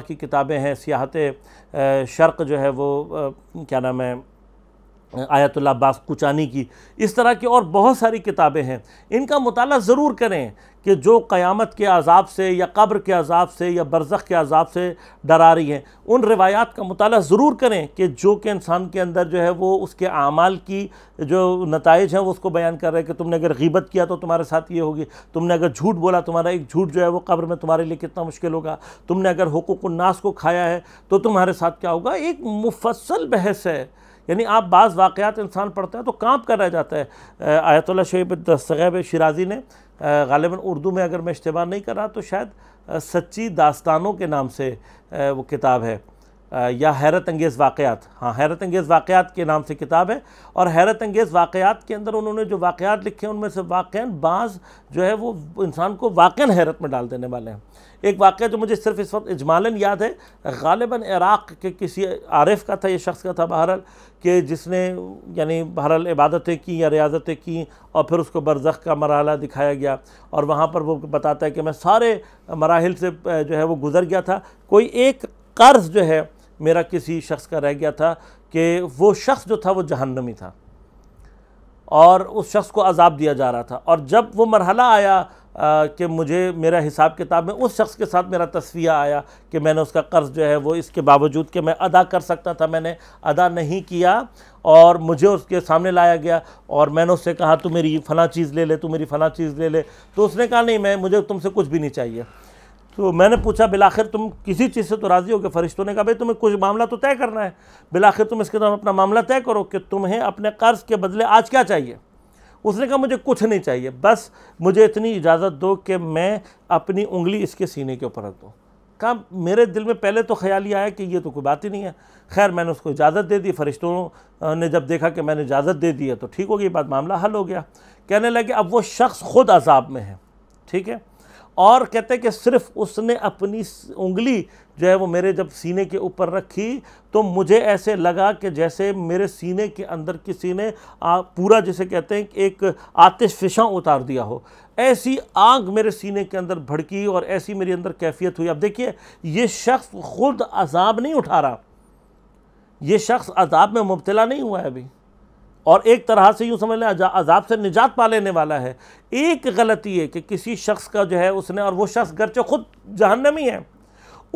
की किताबें हैं सियाहत शर्क जो है वो क्या नाम है आयतुल्ला अब्बास कुचानी की इस तरह की और बहुत सारी किताबें हैं इनका मताल ज़रूर करें कि जो क़यामत के अजाब से या कब्र के अजाब से या बरज़ के अजाब से डरा रही हैं उन रिवायात का मताल ज़रूर करें कि जो कि इंसान के अंदर जो है वो उसके अमाल की जो नतज हैं वो उसको बयान कर रहे हैं कि तुमने अगर गीबत किया तो तुम्हारे साथ ये होगी तुमने अगर झूठ बोला तुम्हारा एक झूठ जो है वो कब्र में तुम्हारे लिए कितना मुश्किल होगा तुमने अगर हकूक़ नास को खाया है तो तुम्हारे साथ क्या होगा एक मुफसल बहस है यानी आप बाज़ वाक़ात इंसान पढ़ता है तो कांप कर रह जाता है आयतुल्ला शेब दस्तगैब शराजी ने गालिबा उर्दू में अगर मैं इस्तेमाल नहीं कर रहा तो शायद सच्ची दास्तानों के नाम से वो किताब है या हैरत अंगेज़ वाक़ात हाँ हैरत अंगेज़ वाक़ात के नाम से किताब है और हैरत अंगेज़ वाक़ात के अंदर उन्होंने जो वाक़ात लिखे हैं उनमें से वाक़ बाज़ जो है वो इंसान को वाक़ हैरत में डाल देने वाले हैं एक वाक़ तो मुझे सिर्फ इस वक्त इजमालन याद है गालिबा इराक़ के किसी आरफ का था यह शख्स का था बहरल कि जिसने यानी बहरहाल इबादतें की या रियाजतें की और फिर उसको बरज़ख का मरहला दिखाया गया और वहाँ पर वो बताता है कि मैं सारे मराहल से जो है वो गुज़र गया था कोई एक कर्ज़ जो है मेरा किसी शख्स का रह गया था कि वो शख्स जो था वो जहन्नमी था और उस शख्स को अजाब दिया जा रहा था और जब वो मरहला आया कि मुझे मेरा हिसाब किताब में उस शख्स के साथ मेरा तस्वीर आया कि मैंने उसका कर्ज़ जो है वो इसके बावजूद कि मैं अदा कर सकता था मैंने अदा नहीं किया और मुझे उसके सामने लाया गया और मैंने उससे कहा तू मेरी फ़ला चीज़ ले ले तू मेरी फ़ला चीज़ ले ले तो उसने कहा नहीं मैं मुझे तुमसे कुछ भी नहीं चाहिए तो मैंने पूछा बिलाखिर तुम किसी चीज़ से तो राज़ी हो गए फरिश्तों ने कहा भाई तुम्हें कुछ मामला तो तय करना है बिलाखिर तुम इसके तरफ अपना मामला तय करो कि तुम्हें अपने कर्ज के बदले आज क्या चाहिए उसने कहा मुझे कुछ नहीं चाहिए बस मुझे इतनी इजाज़त दो कि मैं अपनी उंगली इसके सीने के ऊपर रख दूँ कहा मेरे दिल में पहले तो ख्याल ही आया कि ये तो कोई बात ही नहीं है खैर मैंने उसको इजाज़त दे दी फरिश्तों ने जब देखा कि मैंने इजाज़त दे दी है तो ठीक हो गई बात मामला हल हो गया कहने लगे अब वो शख्स ख़ुद अजाब में है ठीक है और कहते हैं कि सिर्फ उसने अपनी उंगली जो है वो मेरे जब सीने के ऊपर रखी तो मुझे ऐसे लगा कि जैसे मेरे सीने के अंदर किसी ने पूरा जिसे कहते हैं एक आतिश फिशा उतार दिया हो ऐसी आग मेरे सीने के अंदर भड़की और ऐसी मेरे अंदर कैफियत हुई अब देखिए ये शख्स खुद अजाब नहीं उठा रहा ये शख्स अजाब में मुबतला नहीं हुआ है अभी और एक तरह से यूँ समझ लें अजाब से निजात पा लेने वाला है एक गलती है कि किसी शख्स का जो है उसने और वो शख्स गरचे खुद जहन्नमी है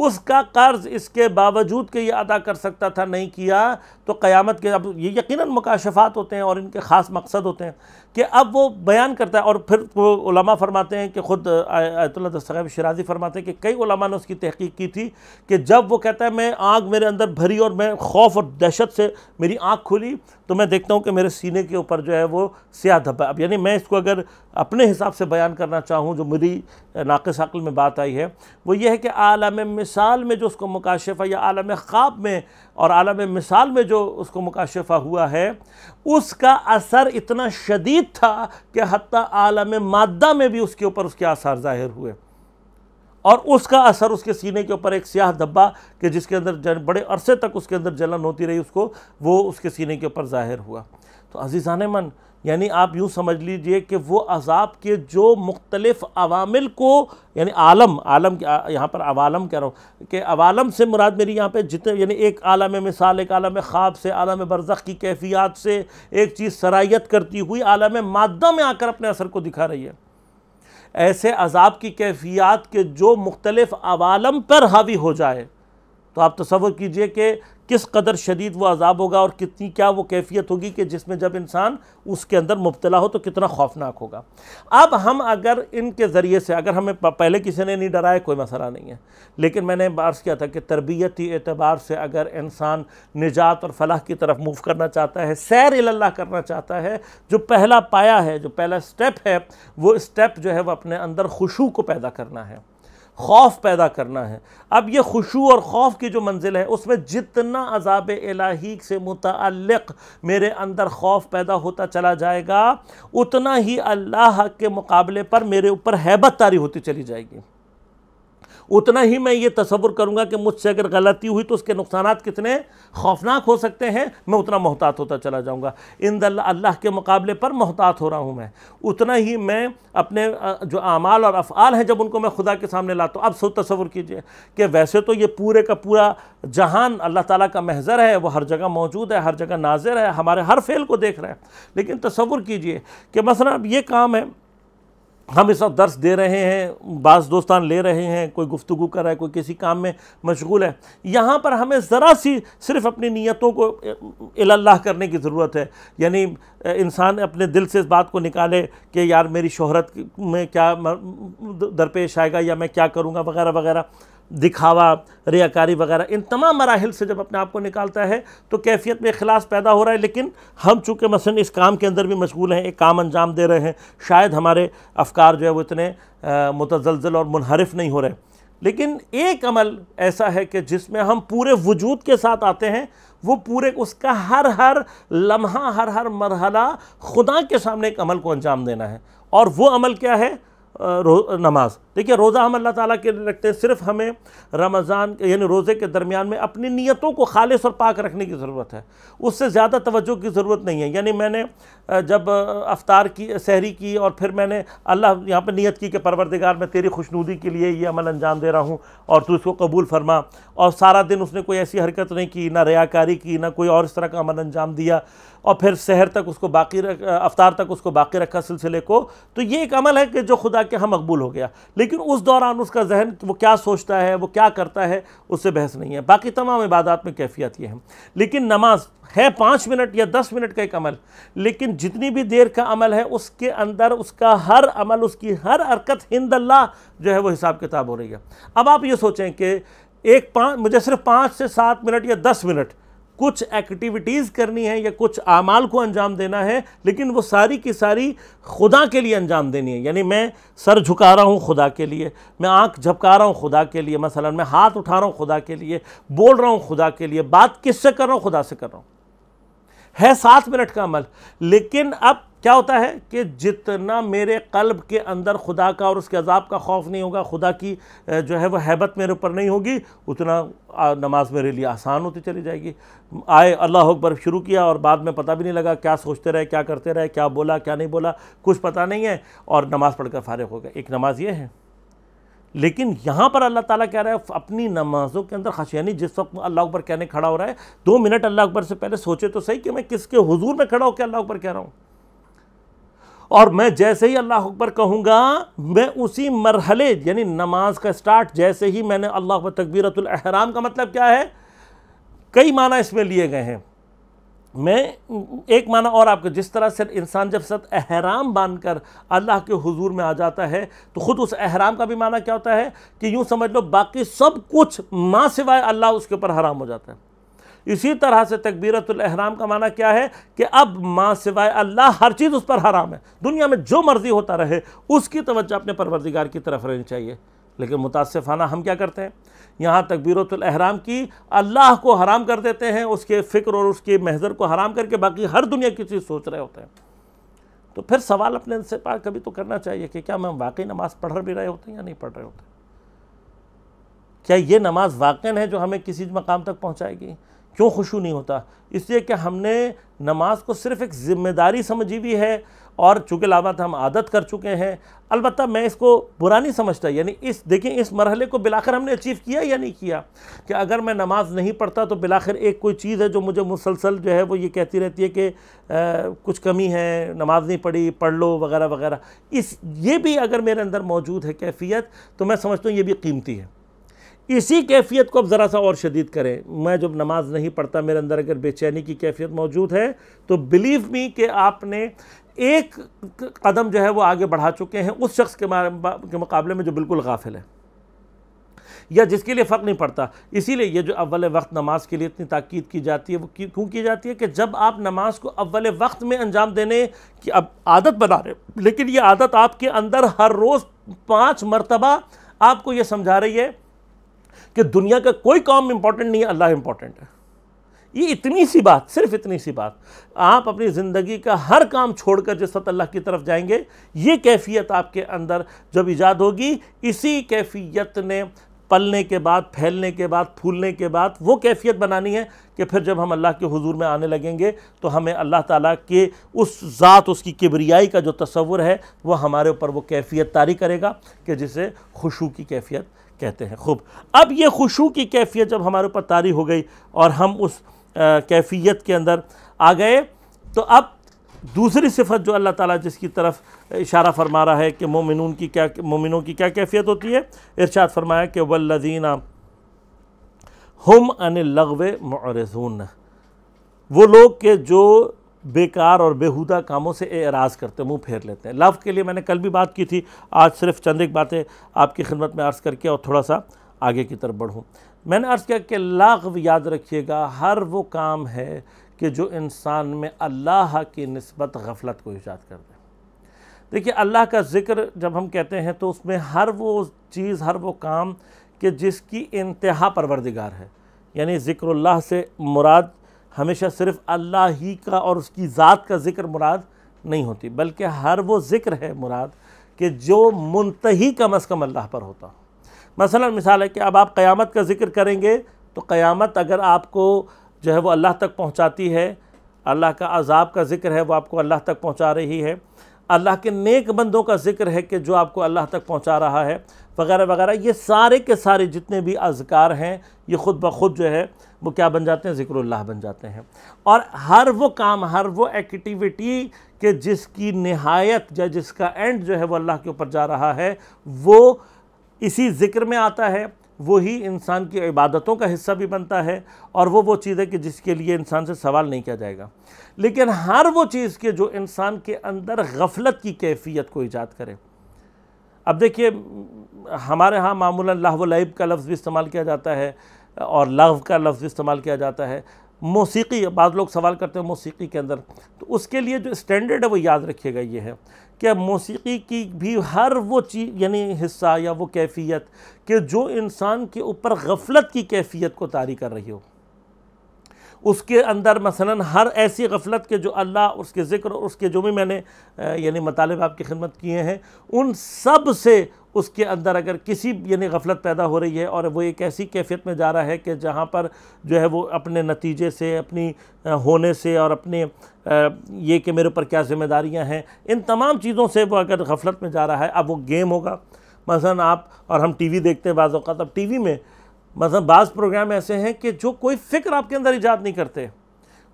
उसका कर्ज इसके बावजूद के ये अदा कर सकता था नहीं किया तो क़यामत के अब ये यकीनन मुकाशफात होते हैं और इनके ख़ास मकसद होते हैं कि अब वो बयान करता है और फिर वो उलमा फरमाते हैं कि ख़ुद आयतुल्ला दस्तगैब शराजी फरमाते हैं कि कई उलमा ने उसकी तहकीक की थी कि जब वो कहता है मैं आँख मेरे अंदर भरी और मैं खौफ और दहशत से मेरी आँख खुली तो मैं देखता हूँ कि मेरे सीने के ऊपर जो है वो स्याह धब्बा अब यानी मैं इसको अगर अपने हिसाब से बयान करना चाहूँ जो मेरी नाक़ अकल में बात आई है वो ये है कि आलम मिसाल में जो उसको मुकाशफा या आलम ख़्वाब में और आलम मिसाल में जो उसको मुकाशफा हुआ है उसका असर इतना शदीद था कि हती आलम मादा में भी उसके ऊपर उसके आसार ज़ाहिर हुए और उसका असर उसके सीने के ऊपर एक स्याह धब्बा कि जिसके अंदर जन बड़े अरसे तक उसके अंदर जलन होती रही उसको वो उसके सीने के ऊपर ज़ाहिर हुआ तो अजीज़ान मन यानी आप यूँ समझ लीजिए कि वो अजाब के जो मुख्तलिफ़ अवामिल को यानी आलम आलम यहाँ पर अवालम कह रहा हूँ कि अवालम से मुराद मेरी यहाँ पे जितने यानी एक आलम मिसाल एक आलम ख्वाब से आलम बरज़ की कैफियत से एक चीज़ सराइत करती हुई आलम मादा में आकर अपने असर को दिखा रही है ऐसे अजाब की कैफियत के जो मुख्तलिफ़ अवालम पर हावी हो जाए तो आप तस्वर कीजिए कि किस कदर शदीद वो अजाब होगा और कितनी क्या वो कैफियत होगी कि जिसमें जब इंसान उसके अंदर मुबतला हो तो कितना खौफनाक होगा अब हम अगर इनके ज़रिए से अगर हमें पहले किसी ने नहीं डराया कोई मसला नहीं है लेकिन मैंने बार्स किया था कि तरबियती एतबार से अगर इंसान निजात और फलाह की तरफ मूव करना चाहता है सैर अल्लाह करना चाहता है जो पहला पाया है जो पहला स्टेप है वो स्टेप जो है वह अपने अंदर खुशू को पैदा करना है खौफ पैदा करना है अब ये खुशू और खौफ की जो मंजिल है उसमें जितना अजाब इलाही से मुतक मेरे अंदर खौफ पैदा होता चला जाएगा उतना ही अल्लाह के मुकाबले पर मेरे ऊपर हैबत तारी होती चली जाएगी उतना ही मैं ये तस्वुर करूँगा कि मुझसे अगर गलती हुई तो उसके नुकसान कितने खौफनाक हो सकते हैं मैं उतना मोहतात होता चला जाऊँगा इन अल्लाह के मुकाबले पर मोहतात हो रहा हूँ मैं उतना ही मैं अपने जो अमाल और अफ़ाल हैं जब उनको मैं खुदा के सामने लाता हूँ अब सो तस्वुर कीजिए कि वैसे तो ये पूरे का पूरा जहान अल्लाह ताली का महजर है वो हर जगह मौजूद है हर जगह नाजिर है हमारे हर फेल को देख रहा है लेकिन तस्वुर कीजिए कि मसला अब ये काम है हम इस वक्त दर्श दे रहे हैं बास दोस्तान ले रहे हैं कोई गुफ्तु कर रहा है कोई किसी काम में मशगूल है यहाँ पर हमें ज़रा सी सिर्फ अपनी नीयतों को अल्लाह करने की ज़रूरत है यानी इंसान अपने दिल से इस बात को निकाले कि यार मेरी शोहरत में क्या दरपेश आएगा या मैं क्या करूँगा वगैरह वगैरह दिखावा रियाकारी वगैरह इन तमाम मराहल से जब अपने आप को निकालता है तो कैफियत में अखलास पैदा हो रहा है लेकिन हम चूँकि मसन इस काम के अंदर भी मशगूल हैं एक काम अंजाम दे रहे हैं शायद हमारे अफकार जो है वो इतने मुतजलजल और मुनहरफ नहीं हो रहे लेकिन एक अमल ऐसा है कि जिसमें हम पूरे वजूद के साथ आते हैं वो पूरे उसका हर हर लम्हा हर हर मरहला खुदा के सामने एक अमल को अंजाम देना है और वो अमल क्या है रो नमाज देखिए रोज़ा हम अल्लाह ताला के लिए रखते हैं सिर्फ हमें रमज़ान यानी रोज़े के दरमियान में अपनी नीयतों को खालिश और पाक रखने की ज़रूरत है उससे ज़्यादा तवज्जो की ज़रूरत नहीं है यानी मैंने जब अफ्तार की सहरी की और फिर मैंने अल्लाह यहाँ पर नीयत की कि परवरदिगार मैं तेरी खुशनूदी के लिए ये अमल अंजाम दे रहा हूँ और तू इसको कबूल फरमा और सारा दिन उसने कोई ऐसी हरकत नहीं की ना रयाकारी की ना कोई और इस तरह का अमल अंजाम दिया और फिर शहर तक उसको बाकी रख अवतार तक उसको बाकी रखा सिलसिले को तो ये एक अमल है कि जो खुदा के यहाँ मकबूल हो गया लेकिन उस दौरान उसका जहन वो क्या सोचता है वो क्या करता है उससे बहस नहीं है बाकी तमाम इबादत में कैफियत ये है लेकिन नमाज है पाँच मिनट या दस मिनट का एक अमल लेकिन जितनी भी देर का अमल है उसके अंदर उसका हर अमल उसकी हर हरकत अल्लाह जो है वो हिसाब किताब हो रही है अब आप ये सोचें कि एक पाँच मुझे सिर्फ पाँच से सात मिनट या दस मिनट कुछ एक्टिविटीज़ करनी है या कुछ आमाल को अंजाम देना है लेकिन वो सारी की सारी खुदा के लिए अंजाम देनी है यानी मैं सर झुका रहा हूँ खुदा के लिए मैं आँख झपका रहा हूँ खुदा के लिए मसला मैं हाथ उठा रहा हूँ खुदा के लिए बोल रहा हूँ खुदा के लिए बात किससे कर रहा हूँ खुदा से कर रहा हूँ है सात मिनट का अमल लेकिन अब क्या होता है कि जितना मेरे कल्ब के अंदर खुदा का और उसके अजाब का खौफ नहीं होगा खुदा की जो है वह हैबत मेरे ऊपर नहीं होगी उतना नमाज मेरे लिए आसान होती चली जाएगी आए अल्लाह अकबर शुरू किया और बाद में पता भी नहीं लगा क्या सोचते रहे क्या करते रहे क्या बोला क्या नहीं बोला कुछ पता नहीं है और नमाज़ पढ़कर फारग हो गए एक नमाज ये है लेकिन यहाँ पर अल्लाह ताला कह रहा है अपनी नमाज़ों के अंदर खशियानी जिस वक्त अल्लाह अकबर कहने खड़ा हो रहा है दो मिनट अल्लाह अकबर से पहले सोचे तो सही कि मैं किसके हुजूर में खड़ा होकर अल्लाह अकबर कह रहा हूँ और मैं जैसे ही अल्लाह अकबर कहूँगा मैं उसी मरहले यानी नमाज का स्टार्ट जैसे ही मैंने अल्लाह अकबर का मतलब क्या है कई माना इसमें लिए गए हैं मैं एक माना और आपको जिस तरह से इंसान जब सत अहराम बांधकर अल्लाह के हुजूर में आ जाता है तो ख़ुद उस अहराम का भी माना क्या होता है कि यूँ समझ लो बाकी सब कुछ माँ सिवाय अल्लाह उसके ऊपर हराम हो जाता है इसी तरह से तकबीरतराम का माना क्या है कि अब माँ सिवाय अल्लाह हर चीज़ उस पर हराम है दुनिया में जो मर्ज़ी होता रहे उसकी तवज्जो अपने परवरदिगार की तरफ रहनी चाहिए लेकिन मुतासफ़ाना हम क्या करते हैं यहाँ तकबीरतराम की अल्लाह को हराम कर देते हैं उसके फ़िक्र और उसके महजर को हराम करके बाकी हर दुनिया की चीज़ सोच रहे होते हैं तो फिर सवाल अपने से पा कभी तो करना चाहिए कि क्या हम वाकई नमाज़ पढ़ भी रहे होते हैं या नहीं पढ़ रहे होते क्या ये नमाज़ वाक़ है जो हमें किसी मकाम तक पहुँचाएगी क्यों खुशू नहीं होता इसलिए कि हमने नमाज को सिर्फ़ एक ज़िम्मेदारी समझी हुई है और चूँकि लाबात हम आदत कर चुके हैं अलबत् मैं इसको बुरा नहीं समझता यानी इस देखें इस मरहले को बिलाखिर हमने अचीव किया या नहीं किया कि अगर मैं नमाज नहीं पढ़ता तो बिलाखिर एक कोई चीज़ है जो मुझे मुसलसल जो है वो ये कहती रहती है कि आ, कुछ कमी है नमाज नहीं पढ़ी पढ़ लो वगैरह वगैरह इस ये भी अगर मेरे अंदर मौजूद है कैफियत तो मैं समझता हूँ ये भी कीमती है इसी कैफियत को अब ज़रा सा और शदीद करें मैं जब नमाज नहीं पढ़ता मेरे अंदर अगर बेचैनी की कैफियत मौजूद है तो बिलीव मी कि आपने एक कदम जो है वो आगे बढ़ा चुके हैं उस शख्स के, के मुकाबले में जो बिल्कुल गाफिल है या जिसके लिए फ़र्क नहीं पड़ता इसीलिए ये जो अव्वल वक्त नमाज के लिए इतनी ताक़द की जाती है वो क्यों की जाती है कि जब आप नमाज को अव्वल वक्त में अंजाम देने की अब आदत बना रहे लेकिन ये आदत आपके अंदर हर रोज़ पाँच मरतबा आपको ये समझा रही है कि दुनिया का कोई काम इंपॉर्टेंट नहीं है अल्लाह इंपॉर्टेंट है ये इतनी सी बात सिर्फ इतनी सी बात आप अपनी ज़िंदगी का हर काम छोड़कर जिस वक्त अल्लाह की तरफ जाएंगे ये कैफियत आपके अंदर जब ईजाद होगी इसी कैफियत ने पलने के बाद फैलने के बाद फूलने के बाद वो कैफियत बनानी है कि फिर जब हम अल्लाह के हुजूर में आने लगेंगे तो हमें अल्लाह ताला के उस ज़ात उसकी किबरियाई का जो तस्वुर है वह हमारे ऊपर वो कैफियत तारी करेगा कि जिसे खुशू की कैफियत कहते हैं खूब अब ये खुशू की कैफियत जब हमारे ऊपर तारी हो गई और हम उस कैफियत के अंदर आ गए तो अब दूसरी सिफत जो अल्लाह ताला जिसकी तरफ इशारा फरमा रहा है कि मोमिन की क्या मोमिनों की क्या कैफियत होती है इर्शाद फरमाया कि वल्लजीना हम अन लगव मरजून वो लोग के जो बेकार और बेहुदा कामों से एराज करते हैं मुंह फेर लेते हैं लव के लिए मैंने कल भी बात की थी आज सिर्फ चंद एक बातें आपकी खिदमत में अर्ज़ करके और थोड़ा सा आगे की तरफ बढ़ूँ मैंने अर्ज़ किया कि लाव याद रखिएगा हर वो काम है कि जो इंसान में अल्लाह की नस्बत गफलत को ईजाद कर दे देखिए अल्लाह का ज़िक्र जब हम कहते हैं तो उसमें हर वो चीज़ हर वो काम कि जिसकी इंतहा परवरदिगार है यानी ज़िक्रल्लाह से मुराद हमेशा सिर्फ अल्लाह ही का और उसकी ज़ात का ज़िक्र मुराद नहीं होती बल्कि हर वो ज़िक्र है मुराद कि जो मुंतही कम अज़ कम अल्लाह पर होता मसला मिसाल है कि अब आप क़यामत का ज़िक्र करेंगे तो क़यामत अगर आपको जो है वो अल्लाह तक पहुँचाती है अल्लाह का अजाब का ज़िक्र है वो आपको अल्लाह तक पहुँचा रही है अल्लाह के नेक बंदों का ज़िक्र है कि जो आपको अल्लाह तक पहुँचा रहा है वगैरह वगैरह ये सारे के सारे जितने भी अजकार हैं ये ख़ुद ब खुद जो है वो क्या बन जाते हैं ज़िक्रल्लाह बन जाते हैं और हर वो काम हर वो एक्टिविटी के जिसकी नहायत या जिसका एंड जो है वो अल्लाह के ऊपर जा रहा है वो इसी ज़िक्र में आता है वही इंसान की इबादतों का हिस्सा भी बनता है और वो वो चीज़ है कि जिसके लिए इंसान से सवाल नहीं किया जाएगा लेकिन हर वो चीज़ के जो इंसान के अंदर गफलत की कैफियत को ईजाद करे अब देखिए हमारे यहाँ मामूला लाहवलैब का लफ्ज़ भी इस्तेमाल किया जाता है और लव का लफ्ज़ इस्तेमाल किया जाता है मौसीकी बाद लोग सवाल करते हैं मौसीकी के अंदर तो उसके लिए जो स्टैंडर्ड है वो याद रखिएगा ये है कि मौसीकी की भी हर वो चीज़ यानी हिस्सा या वो कैफियत कि जो इंसान के ऊपर गफलत की कैफियत को तारी कर रही हो उसके अंदर मसलन हर ऐसी गफलत के जो अल्लाह उसके ज़िक्र उसके जो भी मैंने यानी मतालब आपकी खिदमत किए हैं उन सब से उसके अंदर अगर किसी यानी गफलत पैदा हो रही है और वो एक ऐसी कैफियत में जा रहा है कि जहाँ पर जो है वो अपने नतीजे से अपनी होने से और अपने ये कि मेरे ऊपर क्या जिम्मेदारियाँ हैं इन तमाम चीज़ों से वो अगर गफलत में जा रहा है अब वो गेम होगा मसलन आप और हम टी वी देखते हैं बाज़ अवत अब टी वी में मतलब बाज़ प्रोग्राम ऐसे हैं कि जो कोई फ़िक्र आपके अंदर ईजाद नहीं करते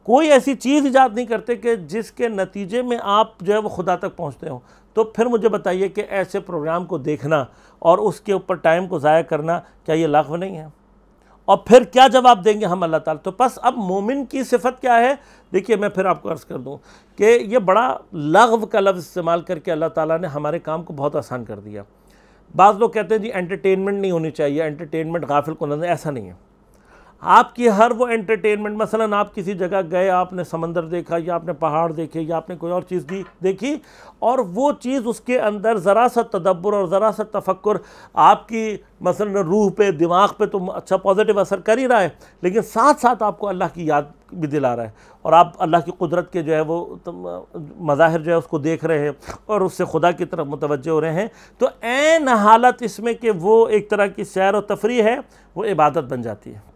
कोई ऐसी चीज़ ईजाद नहीं करते कि जिसके नतीजे में आप जो है वो खुदा तक पहुँचते हो तो फिर मुझे बताइए कि ऐसे प्रोग्राम को देखना और उसके ऊपर टाइम को ज़ाया करना क्या ये लाख नहीं है और फिर क्या जवाब देंगे हम अल्लाह ताला तो बस अब मोमिन की सिफत क्या है देखिए मैं फिर आपको अर्ज़ कर दूं कि ये बड़ा लघव का लफ्ज़ इस्तेमाल करके अल्लाह ताला ने हमारे काम को बहुत आसान कर दिया बाज़ लोग कहते हैं जी एंटरटेनमेंट नहीं होनी चाहिए एंटरटेनमेंट गाफिल को नजर ऐसा नहीं है आपकी हर वो एंटरटेनमेंट मसलन आप किसी जगह गए आपने समंदर देखा या आपने पहाड़ देखे या आपने कोई और चीज़ दी देखी और वो चीज़ उसके अंदर ज़रा सा तदब्बर और ज़रा सा तफक्र आपकी मसलन रूह पे दिमाग पे तो अच्छा पॉजिटिव असर कर ही रहा है लेकिन साथ साथ आपको अल्लाह की याद भी दिला रहा है और आप अल्लाह की कुदरत के जो है वो तो मज़ाहिर जो है उसको देख रहे हैं और उससे खुदा की तरफ मुतवजह हो रहे हैं तो एन हालत इसमें कि वो एक तरह की सैर व तफरी है वो इबादत बन जाती है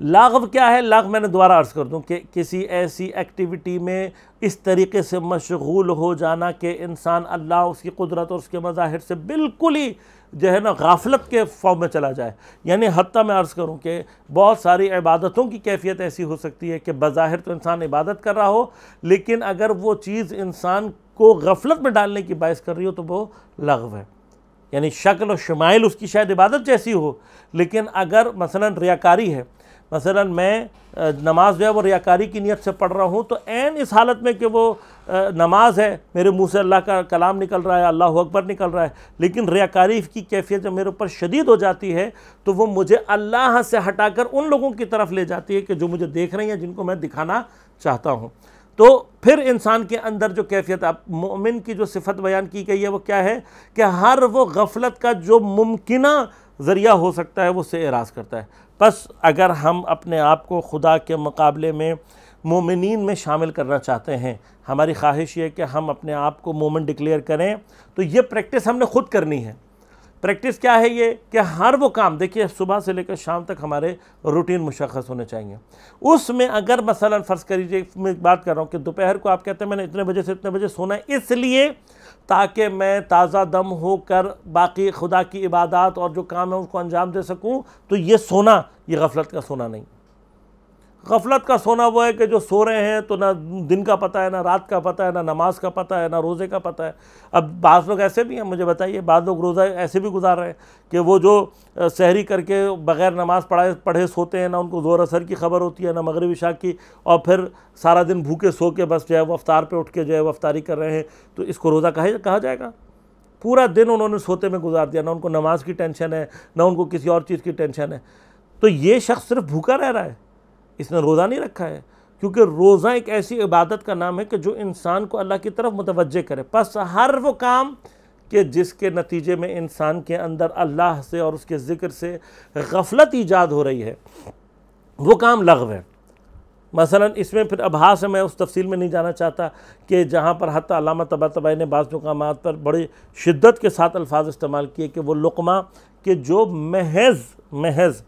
लागव क्या है लागव मैंने दोबारा अर्ज़ कर दूँ कि किसी ऐसी एक्टिविटी में इस तरीके से मशगूल हो जाना कि इंसान अल्लाह उसकी कुदरत और उसके मज़ाहिर से बिल्कुल ही जो है ना गाफलत के फॉर्म में चला जाए यानी हती मैं अर्ज़ करूँ कि बहुत सारी इबादतों की कैफियत ऐसी हो सकती है कि बज़ाहिर तो इंसान इबादत कर रहा हो लेकिन अगर वो चीज़ इंसान को गफलत में डालने की बायस कर रही हो तो वो लगव है यानी शक्ल और शमाइल उसकी शायद इबादत जैसी हो लेकिन अगर मसला रियाकारी है मसला मैं नमाज जो है वो रियाकारी की नीयत से पढ़ रहा हूँ तो एन इस हालत में कि वो नमाज है मेरे मुंह से अल्लाह का कलाम निकल रहा है अल्लाह अकबर निकल रहा है लेकिन रियाकारी की कैफियत जब मेरे ऊपर शदीद हो जाती है तो वो मुझे अल्लाह से हटाकर उन लोगों की तरफ ले जाती है कि जो मुझे देख रही हैं जिनको मैं दिखाना चाहता हूँ तो फिर इंसान के अंदर जो कैफियत आप मोमिन की जो सिफत बयान की गई है वो क्या है कि हर वो गफलत का जो मुमकिन ज़रिया हो सकता है वो उससे एराज़ करता है बस अगर हम अपने आप को खुदा के मुकाबले में मोमिन में शामिल करना चाहते हैं हमारी ख्वाहिश ये कि हम अपने आप को मोमिन डिक्लेयर करें तो ये प्रैक्टिस हमने खुद करनी है प्रैक्टिस क्या है ये कि हर वो काम देखिए सुबह से लेकर शाम तक हमारे रूटीन मुशखस होने चाहिए उसमें अगर मसलन फ़र्ज़ करीजिए मैं बात कर रहा हूँ कि दोपहर को आप कहते हैं मैंने इतने बजे से इतने बजे सोना है इसलिए ताकि मैं ताज़ा दम होकर बाकी खुदा की इबादत और जो काम है उसको अंजाम दे सकूँ तो ये सोना ये गफलत का सोना नहीं गफलत का सोना वो है कि जो सो रहे हैं तो ना दिन का पता है ना रात का पता है ना नमाज का पता है ना रोज़े का पता है अब बाद लोग ऐसे भी हैं मुझे बताइए बाद लोग रोज़ा ऐसे भी गुजार रहे हैं कि वो जो सहरी करके बग़ैर नमाज पढ़ाए पढ़े सोते हैं ना उनको ज़ोर असर की खबर होती है ना मगरब शाख की और फिर सारा दिन भूखे सो के बस जो है वो अफ्तार पर उठ के जो है वो अफ्तारी कर रहे हैं तो इसको रोज़ा कहा जाएगा पूरा दिन उन्होंने सोते में गुजार दिया ना उनको नमाज की टेंशन है ना उनको किसी और चीज़ की टेंशन है तो ये शख्स सिर्फ भूखा रह रहा है इसने रोज़ा नहीं रखा है क्योंकि रोज़ा एक ऐसी इबादत का नाम है कि जो इंसान को अल्लाह की तरफ मुतवजह करे बस हर वो काम कि जिसके नतीजे में इंसान के अंदर अल्लाह से और उसके ज़िक्र से गफलत ईजाद हो रही है वो काम लगव है मसलन इसमें फिर अभास है मैं उस तफसील में नहीं जाना चाहता कि जहाँ पर हत अलामा तबा तबाई ने बाज़ मकाम पर बड़ी शिद्दत के साथ अल्फाज इस्तेमाल किए कि वो लुकमा कि जो महज महज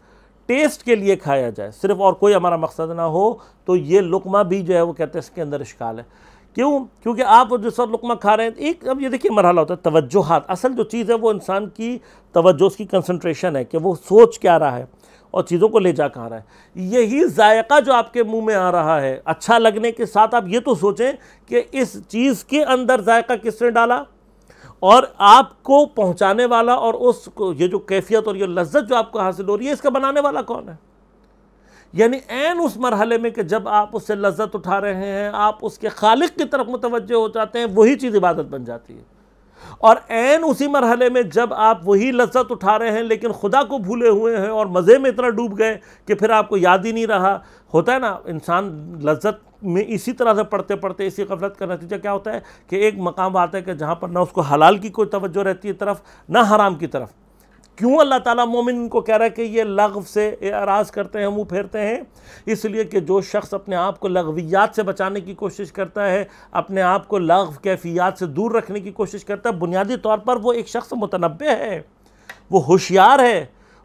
टेस्ट के लिए खाया जाए सिर्फ और कोई हमारा मकसद ना हो तो ये लुकमा भी जो है वो कहते हैं इसके अंदर इश्काल है क्यों क्योंकि आप जिस वक्त लुकमा खा रहे हैं एक अब ये देखिए मरहला होता है तवज्जोहात असल जो चीज़ है वो इंसान की तवज्जो उसकी कंसनट्रेशन है कि वो सोच क्या रहा है और चीज़ों को ले जा कहाँ रहा है यही जायका जो आपके मुंह में आ रहा है अच्छा लगने के साथ आप ये तो सोचें कि इस चीज़ के अंदर जायका किसने डाला और आपको पहुंचाने वाला और उस ये जो कैफियत और ये लज्जत जो आपको हासिल हो रही है इसका बनाने वाला कौन है यानी एन उस मरहले में कि जब आप उससे लज्जत उठा रहे हैं आप उसके खालिक की तरफ मुतवजह हो जाते हैं वही चीज़ इबादत बन जाती है और एन उसी मरहले में जब आप वही लज्जत उठा रहे हैं लेकिन खुदा को भूले हुए हैं और मज़े में इतना डूब गए कि फिर आपको याद ही नहीं रहा होता है ना इंसान लज्जत మే اسی తరాసే పడ్తే పడ్తే اسی గఫలత్ కర్మితా క్యా హోతా హై కి ఏక్ మకామ్ ఆతా హై క జహా పర్ నా ఉస్కో హలాల్ కి కో తవజ్జుర్ రహతి హై తరఫ్ నా హరామ్ కి తరఫ్ క్యో అల్లాహ్ తాలా ముమినోన్ కో కహ రహ హై కి యే లఘ్వ్ సే ఇఆరాజ్ కర్తే హం ఉ్ ఫెర్తే హై ఇస్లియే కి జో షఖ్స్ అప్నే ఆప్ కో లఘ్వiyat సే బచానే కి కోషిష్ కర్తా హై అప్నే ఆప్ కో లఘ్వ్ కైఫియాత్ సే దూర్ rakhనే కి కోషిష్ కర్తా బూనియాదీ తౌర్ పర్ వో ఏక్ షఖ్స్ ముతనబ్బె హై వో హోషియార్ హై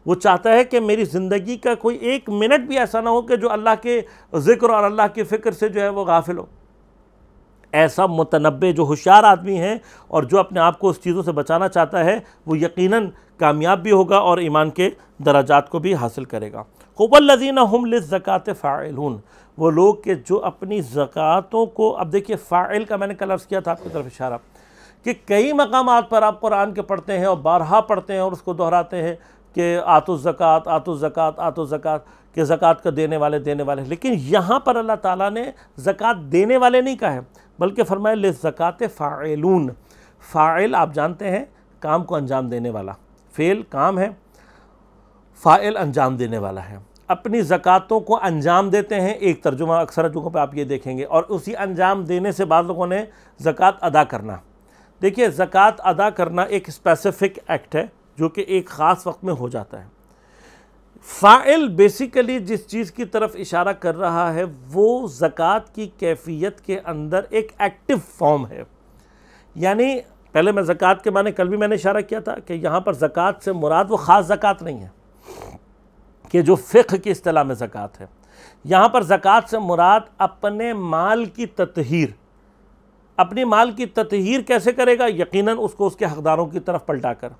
वो चाहता है कि मेरी ज़िंदगी का कोई एक मिनट भी ऐसा ना हो कि जो अल्लाह के ज़िक्र और अल्लाह के फ़िक्र से जो है वो गाफिल हो ऐसा मतनबे जो होशियार आदमी है और जो अपने आप को उस चीज़ों से बचाना चाहता है वो यकीनन कामयाब भी होगा और ईमान के दराजात को भी हासिल करेगा लजीना हम ज़क़ात फ़ाइलून वो लोग के जो अपनी ज़क़़तों को अब देखिए फ़ाइल का मैंने कलर्स किया था आपकी तरफ इशारा कि कई मकाम पर आप कुरान के पढ़ते हैं और बारहा पढ़ते हैं और उसको दोहराते हैं कि आतो ज़क़़त आतो ज़क़ात आतो ज़क़ात के ज़क़ात का देने वाले देने वाले लेकिन यहाँ पर अल्लाह ताला ने ज़क़़त देने वाले नहीं कहा है बल्कि फरमाए ले ज़क़़त फ़ाइलून फ़ाइल आप जानते हैं काम को अंजाम देने वाला फ़ेल काम है फ़ाइल अंजाम देने वाला है अपनी ज़क़ातों को अंजाम देते हैं एक तर्जुमा अक्सर जगहों पर आप ये देखेंगे और उसी अंजाम देने से बाद लोगों ने ज़क़़त अदा करना देखिए ज़क़़त अदा करना एक स्पेसिफ़िक एक्ट है जो कि एक ख़ास वक्त में हो जाता है फ़ाइल बेसिकली जिस चीज़ की तरफ इशारा कर रहा है वो ज़क़़त की कैफियत के अंदर एक एक्टिव फॉर्म है यानी पहले मैं ज़क़़त के माने कल भी मैंने इशारा किया था कि यहाँ पर ज़क़़त से मुराद वो ख़ास ज़क़़त नहीं है कि जो फ़िक्र की अतलाह में ज़क़़त है यहाँ पर ज़क़़त से मुराद अपने माल की ततहीर अपने माल की ततहीर कैसे करेगा यकीनन उसको उसके हकदारों की तरफ पलटा कर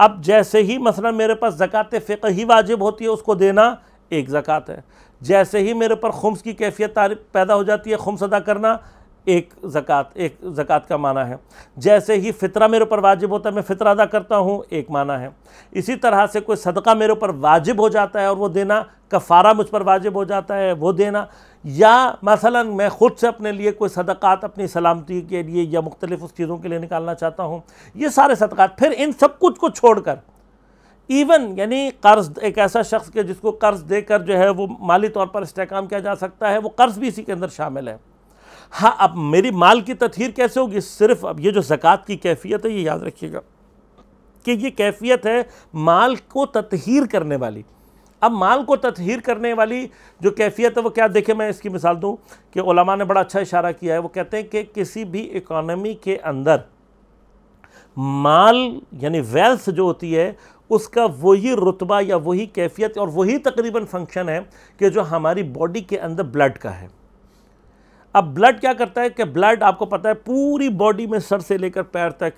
अब जैसे ही मसला मेरे पास ज़क़़त फ़िक ही वाजिब होती है उसको देना एक ज़क़़त है जैसे ही मेरे पर खुम्स की कैफियत पैदा हो जाती है खुम्स अदा करना एक ज़क़ात एक जक़ात का माना है जैसे ही फ़ितरा मेरे ऊपर वाजिब होता है मैं फ़ितरा अदा करता हूँ एक माना है इसी तरह से कोई सदका मेरे ऊपर वाजिब हो जाता है और वो देना कफ़ारा मुझ पर वाजिब हो जाता है वो देना या मसला मैं ख़ुद से अपने लिए कोई सदक़ात अपनी सलामती के लिए या मुख्तलिफ़ उस चीज़ों के लिए निकालना चाहता हूँ ये सारे सदक़ात फिर इन सब कुछ को छोड़ कर इवन यानी कर्ज एक ऐसा शख्स के जिसको कर्ज देकर जो है वो माली तौर पर इसकाम किया जा सकता है वो कर्ज भी इसी के अंदर शामिल है हाँ अब मेरी माल की तथहर कैसे होगी सिर्फ अब ये जो ज़क़़त की कैफियत है ये याद रखिएगा कि ये कैफियत है माल को तथहीर करने वाली अब माल को ततहीर करने वाली जो कैफियत है वो क्या देखे मैं इसकी मिसाल दूँ कि ओलमा ने बड़ा अच्छा इशारा किया है वो कहते हैं कि किसी भी इकानमी के अंदर माल यानी वेल्थ जो होती है उसका वही रुतबा या वही कैफियत और वही तकरीबन फंक्शन है कि जो हमारी बॉडी के अंदर ब्लड का है अब ब्लड क्या करता है कि ब्लड आपको पता है पूरी बॉडी में सर से लेकर पैर तक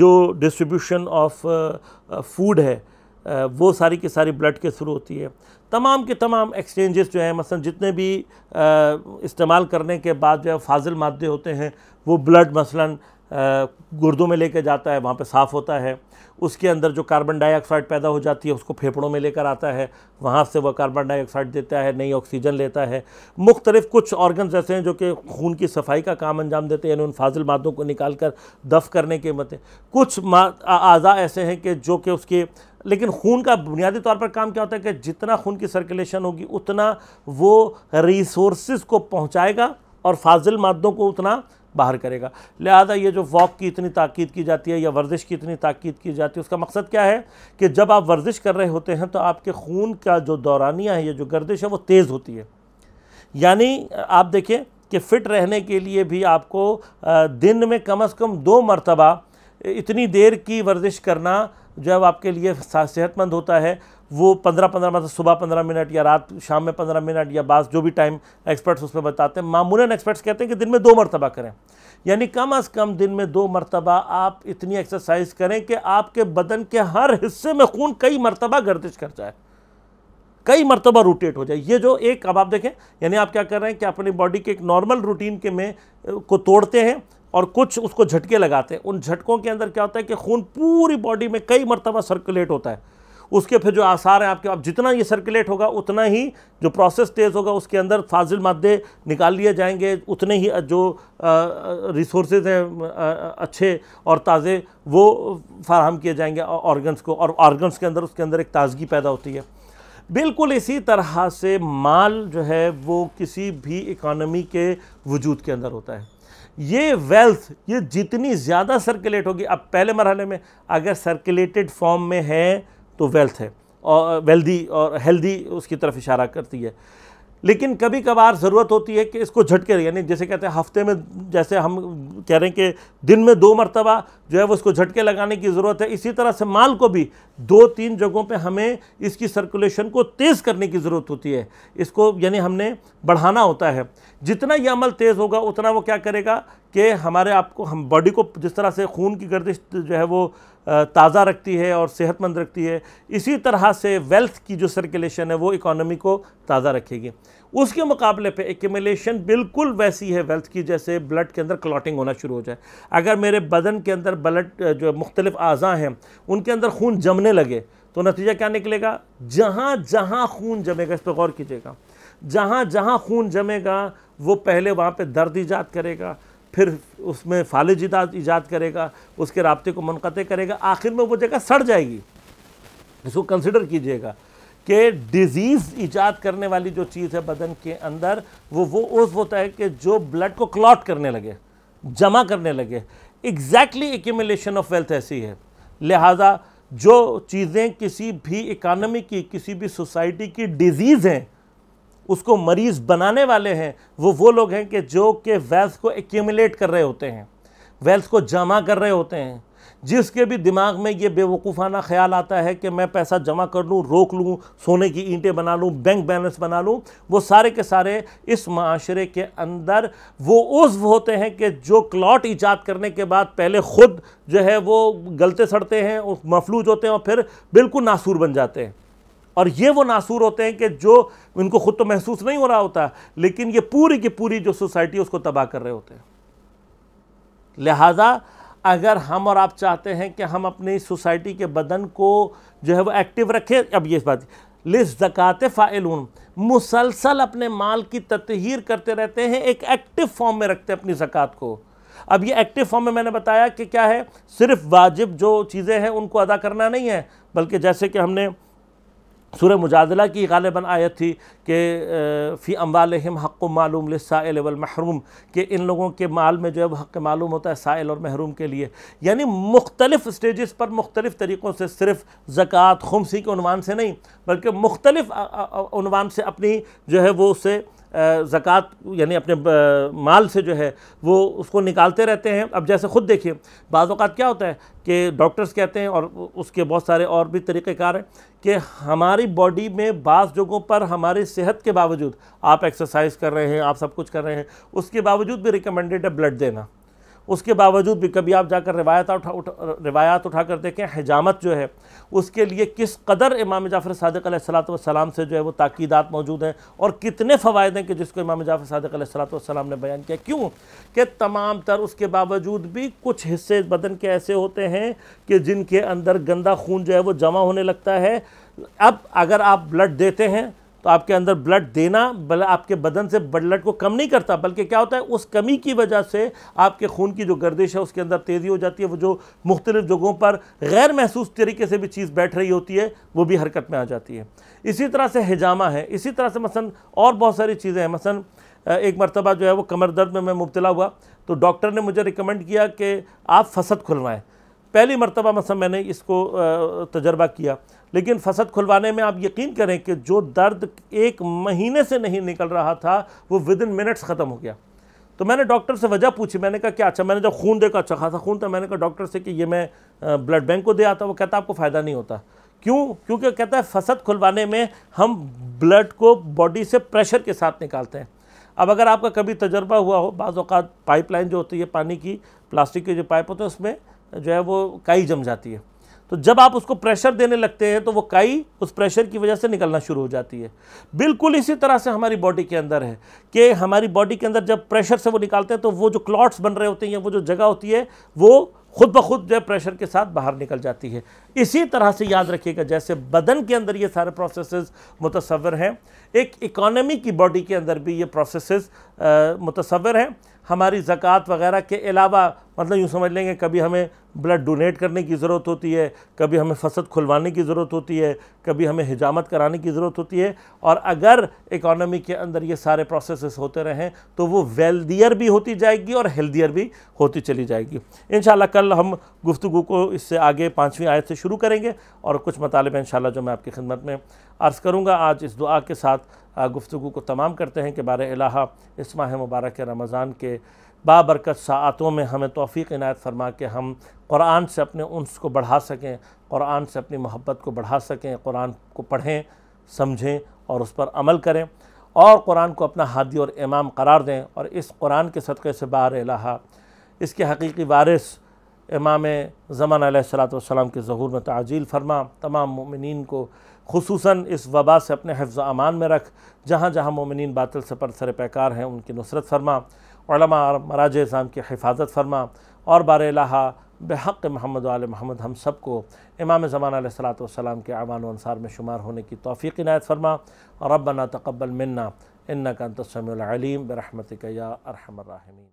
जो डिस्ट्रीब्यूशन ऑफ फूड है uh, वो सारी की सारी ब्लड के थ्रू होती है तमाम के तमाम एक्सचेंजेस जो हैं मसलन जितने भी uh, इस्तेमाल करने के बाद जो है फाजिल मादे होते हैं वो ब्लड मसलन गुर्दों में लेकर जाता है वहाँ पे साफ़ होता है उसके अंदर जो कार्बन डाइऑक्साइड पैदा हो जाती है उसको फेफड़ों में लेकर आता है वहाँ से वह कार्बन डाइऑक्साइड देता है नई ऑक्सीजन लेता है मुख्तलिफ कुछ ऑर्गन्स ऐसे हैं जो कि खून की सफाई का काम अंजाम देते हैं यानी उन फाजिल मादों को निकाल कर दफ़ करने के मत कुछ अज़ा ऐसे हैं कि जो कि उसके लेकिन खून का बुनियादी तौर पर काम क्या होता है कि जितना खून की सर्कुलेशन होगी उतना वो रिसोर्स को पहुँचाएगा और फाजिल मादों को उतना बाहर करेगा लिहाजा ये जो वॉक की इतनी ताकीद की जाती है या वर्जिश की इतनी ताकीद की जाती है उसका मकसद क्या है कि जब आप वर्जिश कर रहे होते हैं तो आपके खून का जो दौरानिया है या जो गर्दिश है वो तेज़ होती है यानी आप देखें कि फ़िट रहने के लिए भी आपको दिन में कम अज़ कम दो मरतबा इतनी देर की वर्जिश करना जब आपके लिए सेहतमंद होता है वो पंद्रह पंद्रह मतलब सुबह पंद्रह मिनट या रात शाम में पंद्रह मिनट या बास जो भी टाइम एक्सपर्ट्स उसमें बताते हैं मामूलन एक्सपर्ट्स कहते हैं कि दिन में दो मरतबा करें यानी कम अज़ कम दिन में दो मरतबा आप इतनी एक्सरसाइज करें कि आपके बदन के हर हिस्से में खून कई मरतबा गर्दिश कर जाए कई मरतबा रोटेट हो जाए ये जो एक अब आप देखें यानी आप क्या कर रहे हैं कि अपनी बॉडी के एक नॉर्मल रूटीन के में को तोड़ते हैं और कुछ उसको झटके लगाते हैं उन झटकों के अंदर क्या होता है कि खून पूरी बॉडी में कई मरतबा सर्कुलेट होता है उसके फिर जो आसार हैं आपके आप जितना ये सर्कुलेट होगा उतना ही जो प्रोसेस तेज़ होगा उसके अंदर फाजिल मादे निकाल लिए जाएंगे उतने ही जो रिसोर्स हैं अच्छे और ताज़े वो फराहम किए जाएंगे ऑर्गन्स को और ऑर्गन्स के अंदर उसके अंदर एक ताजगी पैदा होती है बिल्कुल इसी तरह से माल जो है वो किसी भी इकानमी के वजूद के अंदर होता है ये वेल्थ ये जितनी ज़्यादा सर्कुलेट होगी अब पहले मरहले में अगर सर्कुलेटेड फॉर्म में है तो वेल्थ है और वेल्दी और हेल्दी उसकी तरफ इशारा करती है लेकिन कभी कभार ज़रूरत होती है कि इसको झटके यानी जैसे कहते हैं हफ्ते में जैसे हम कह रहे हैं कि दिन में दो मरतबा जो है वो इसको झटके लगाने की ज़रूरत है इसी तरह से माल को भी दो तीन जगहों पे हमें इसकी सर्कुलेशन को तेज़ करने की ज़रूरत होती है इसको यानी हमने बढ़ाना होता है जितना ये अमल तेज़ होगा उतना वो क्या करेगा कि हमारे आपको हम बॉडी को जिस तरह से खून की गर्दिश जो है वो ताज़ा रखती है और सेहतमंद रखती है इसी तरह से वेल्थ की जो सर्कुलेशन है वो इकोनॉमी को ताज़ा रखेगी उसके मुकाबले पे एक्यूमुलेशन बिल्कुल वैसी है वेल्थ की जैसे ब्लड के अंदर क्लॉटिंग होना शुरू हो जाए अगर मेरे बदन के अंदर ब्लड जो मुख्तलिफ अज़ा हैं उनके अंदर खून जमने लगे तो नतीजा क्या निकलेगा जहाँ जहाँ खून जमेगा इस पर गौर कीजिएगा जहाँ जहाँ खून जमेगा वो पहले वहाँ पर दर्द ईजाद करेगा फिर उसमें फालिज ईजाद करेगा उसके रबते को मनक़ करेगा आखिर में वो जगह सड़ जाएगी इसको कंसिडर कीजिएगा कि डिज़ीज़ ईजाद करने वाली जो चीज़ है बदन के अंदर वो वो उस होता है कि जो ब्लड को क्लॉट करने लगे जमा करने लगे एग्जैक्टली एक्यूमलेशन ऑफ वेल्थ ऐसी है लिहाजा जो चीज़ें किसी भी इकानमी की किसी भी सोसाइटी की डिज़ीज़ हैं उसको मरीज बनाने वाले हैं वो वो लोग हैं कि जो के वेल्थ को एक्यूमुलेट कर रहे होते हैं वेल्थ को जमा कर रहे होते हैं जिसके भी दिमाग में ये बेवकूफ़ाना ख्याल आता है कि मैं पैसा जमा कर लूँ रोक लूँ सोने की ईंटें बना लूँ बैंक बैलेंस बना लूँ वो सारे के सारे इस माशरे के अंदर वो उज्व होते हैं कि जो क्लॉट ईजाद करने के बाद पहले ख़ुद जो है वो गलते सड़ते हैं मफलूज होते हैं और फिर बिल्कुल नासूर बन जाते हैं और ये वो नासूर होते हैं कि जो इनको खुद तो महसूस नहीं हो रहा होता लेकिन ये पूरी की पूरी जो सोसाइटी है उसको तबाह कर रहे होते हैं लिहाजा अगर हम और आप चाहते हैं कि हम अपनी सोसाइटी के बदन को जो है वो एक्टिव रखें अब ये बात लिस जक़ात फ़ाइलून मुसलसल अपने माल की ततहीर करते रहते हैं एक एक्टिव फॉर्म में रखते हैं अपनी ज़क़़त को अब ये एक्टिव फॉर्म में मैंने बताया कि क्या है सिर्फ वाजिब जो चीज़ें हैं उनको अदा करना नहीं है बल्कि जैसे कि हमने सूर मुजादला की गालिबा आयत थी कि फ़ी हम हक़ मालूम लसाइल महरूम के इन लोगों के माल में जो है हक़ मालूम होता है साइल और महरूम के लिए यानी मुख्तलिफ़ स्टेज़ पर मुख्तलिफ़ तरीक़ों से सिर्फ ज़क़़त खुमसी के अनवान से नहीं बल्कि मुख्तलिफ़ान से अपनी जो है वो उसे ज़क़़त यानी अपने माल से जो है वो उसको निकालते रहते हैं अब जैसे ख़ुद देखिए बाज़ात क्या होता है कि डॉक्टर्स कहते हैं और उसके बहुत सारे और भी तरीक़ेकार हैं कि हमारी बॉडी में बास जगहों पर हमारी सेहत के बावजूद आप एक्सरसाइज कर रहे हैं आप सब कुछ कर रहे हैं उसके बावजूद भी रिकमेंडेड है ब्लड देना उसके बावजूद भी कभी आप जाकर रिवायत उठा, उठा रिवायात उठा कर देखें हजामत जो है उसके लिए किस कदर इमाम जाफ़र सदक सलाम से जो है वो ताक़ीदात मौजूद हैं और कितने फ़वाद हैं कि जिसको इमाम जाफ़र सदक सलाम ने बयान किया क्यों कि तमाम तर उसके बावजूद भी कुछ हिस्से बदन के ऐसे होते हैं कि जिनके अंदर गंदा खून जो है वो जमा होने लगता है अब अगर आप ब्लड देते हैं तो आपके अंदर ब्लड देना आपके बदन से ब्लड को कम नहीं करता बल्कि क्या होता है उस कमी की वजह से आपके खून की जो गर्दिश है उसके अंदर तेज़ी हो जाती है वो जो मुख्तलिफ़ जगहों पर गैर महसूस तरीके से भी चीज़ बैठ रही होती है वो भी हरकत में आ जाती है इसी तरह से हिजामा है इसी तरह से मसलन और बहुत सारी चीज़ें हैं मसलन एक मरतबा जो है वो कमर दर्द में मैं मुबतला हुआ तो डॉक्टर ने मुझे रिकमेंड किया कि आप फसद खुलवाएँ पहली मरतबा मसा मैंने इसको तजर्बा किया लेकिन फसद खुलवाने में आप यकीन करें कि जो दर्द एक महीने से नहीं निकल रहा था वो विद इन मिनट्स ख़त्म हो गया तो मैंने डॉक्टर से वजह पूछी मैंने कहा क्या अच्छा मैंने जब खून देखा अच्छा खासा खून था मैंने कहा डॉक्टर से कि ये मैं ब्लड बैंक को दे आता वो कहता आपको फ़ायदा नहीं होता क्यों क्योंकि कहता है फसद खुलवाने में हम ब्लड को बॉडी से प्रेशर के साथ निकालते हैं अब अगर आपका कभी तजर्बा हुआ हो बाज़ात पाइपलाइन जो होती है पानी की प्लास्टिक के जो पाइप होते हैं उसमें जो है वो काई जम जाती है तो जब आप उसको प्रेशर देने लगते हैं तो वो काई उस प्रेशर की वजह से निकलना शुरू हो जाती है बिल्कुल इसी तरह से हमारी बॉडी के अंदर है कि हमारी बॉडी के अंदर जब प्रेशर से वो निकालते हैं तो वो जो क्लॉट्स बन रहे होते हैं या वो जो जगह होती है वो खुद ब खुद जो है प्रेशर के साथ बाहर निकल जाती है इसी तरह से याद रखिएगा जैसे बदन के अंदर ये सारे प्रोसेसेस मुतसवर हैं एक इकोनॉमी की बॉडी के अंदर भी ये प्रोसेसेस मुतसवर हैं हमारी ज़क़़त वगैरह के अलावा मतलब यूँ समझ लेंगे कभी हमें ब्लड डोनेट करने की ज़रूरत होती है कभी हमें फसद खुलवाने की ज़रूरत होती है कभी हमें हिजामत कराने की ज़रूरत होती है और अगर इकोनॉमी के अंदर ये सारे प्रोसेस होते रहें तो वो वेल्दियर भी होती जाएगी और हेल्दियर भी होती चली जाएगी इन कल हम गुफ्तु को इससे आगे पाँचवीं आयत से शुरू करेंगे और कुछ मतालब इन जो मैं आपकी खिदमत में अर्ज़ करूँगा आज इस दुआ के साथ गुफ्तु को तमाम करते हैं कि बार इस माह मुबारक रमज़ान के बाबरकत सातों में हमें तोफ़ी इनायत फरमा के हम कुरान से अपने उनस को बढ़ा सकें कुरान से अपनी मोहब्बत को बढ़ा सकें कुरान को पढ़ें समझें और उस पर अमल करें और कुरान को अपना हादी और इमाम करार दें और इस कुरान के सदक़े से बार रहा इसके हकीकी वारिस इमाम ज़मान सलाम के ज़हूर में ताजील फरमा तमाम ममिन को खसूस इस वबा से अपने हफ्ज़ अमान में रख जहाँ जहाँ ममिन बातल से सर पैकार हैं उनकी नुसरत फरमा मराज इस्लाम की हिफाजत फरमा और बार लाहा बेहक महमद वाल महमद हम सब को इमाम ज़मान सलाम के अवान अनसार में शुमार होने की तोफ़ी इनायत फरमा और अब बना तकबल मन्ना इन्ना का तस्म बरहमत क्या अरहमर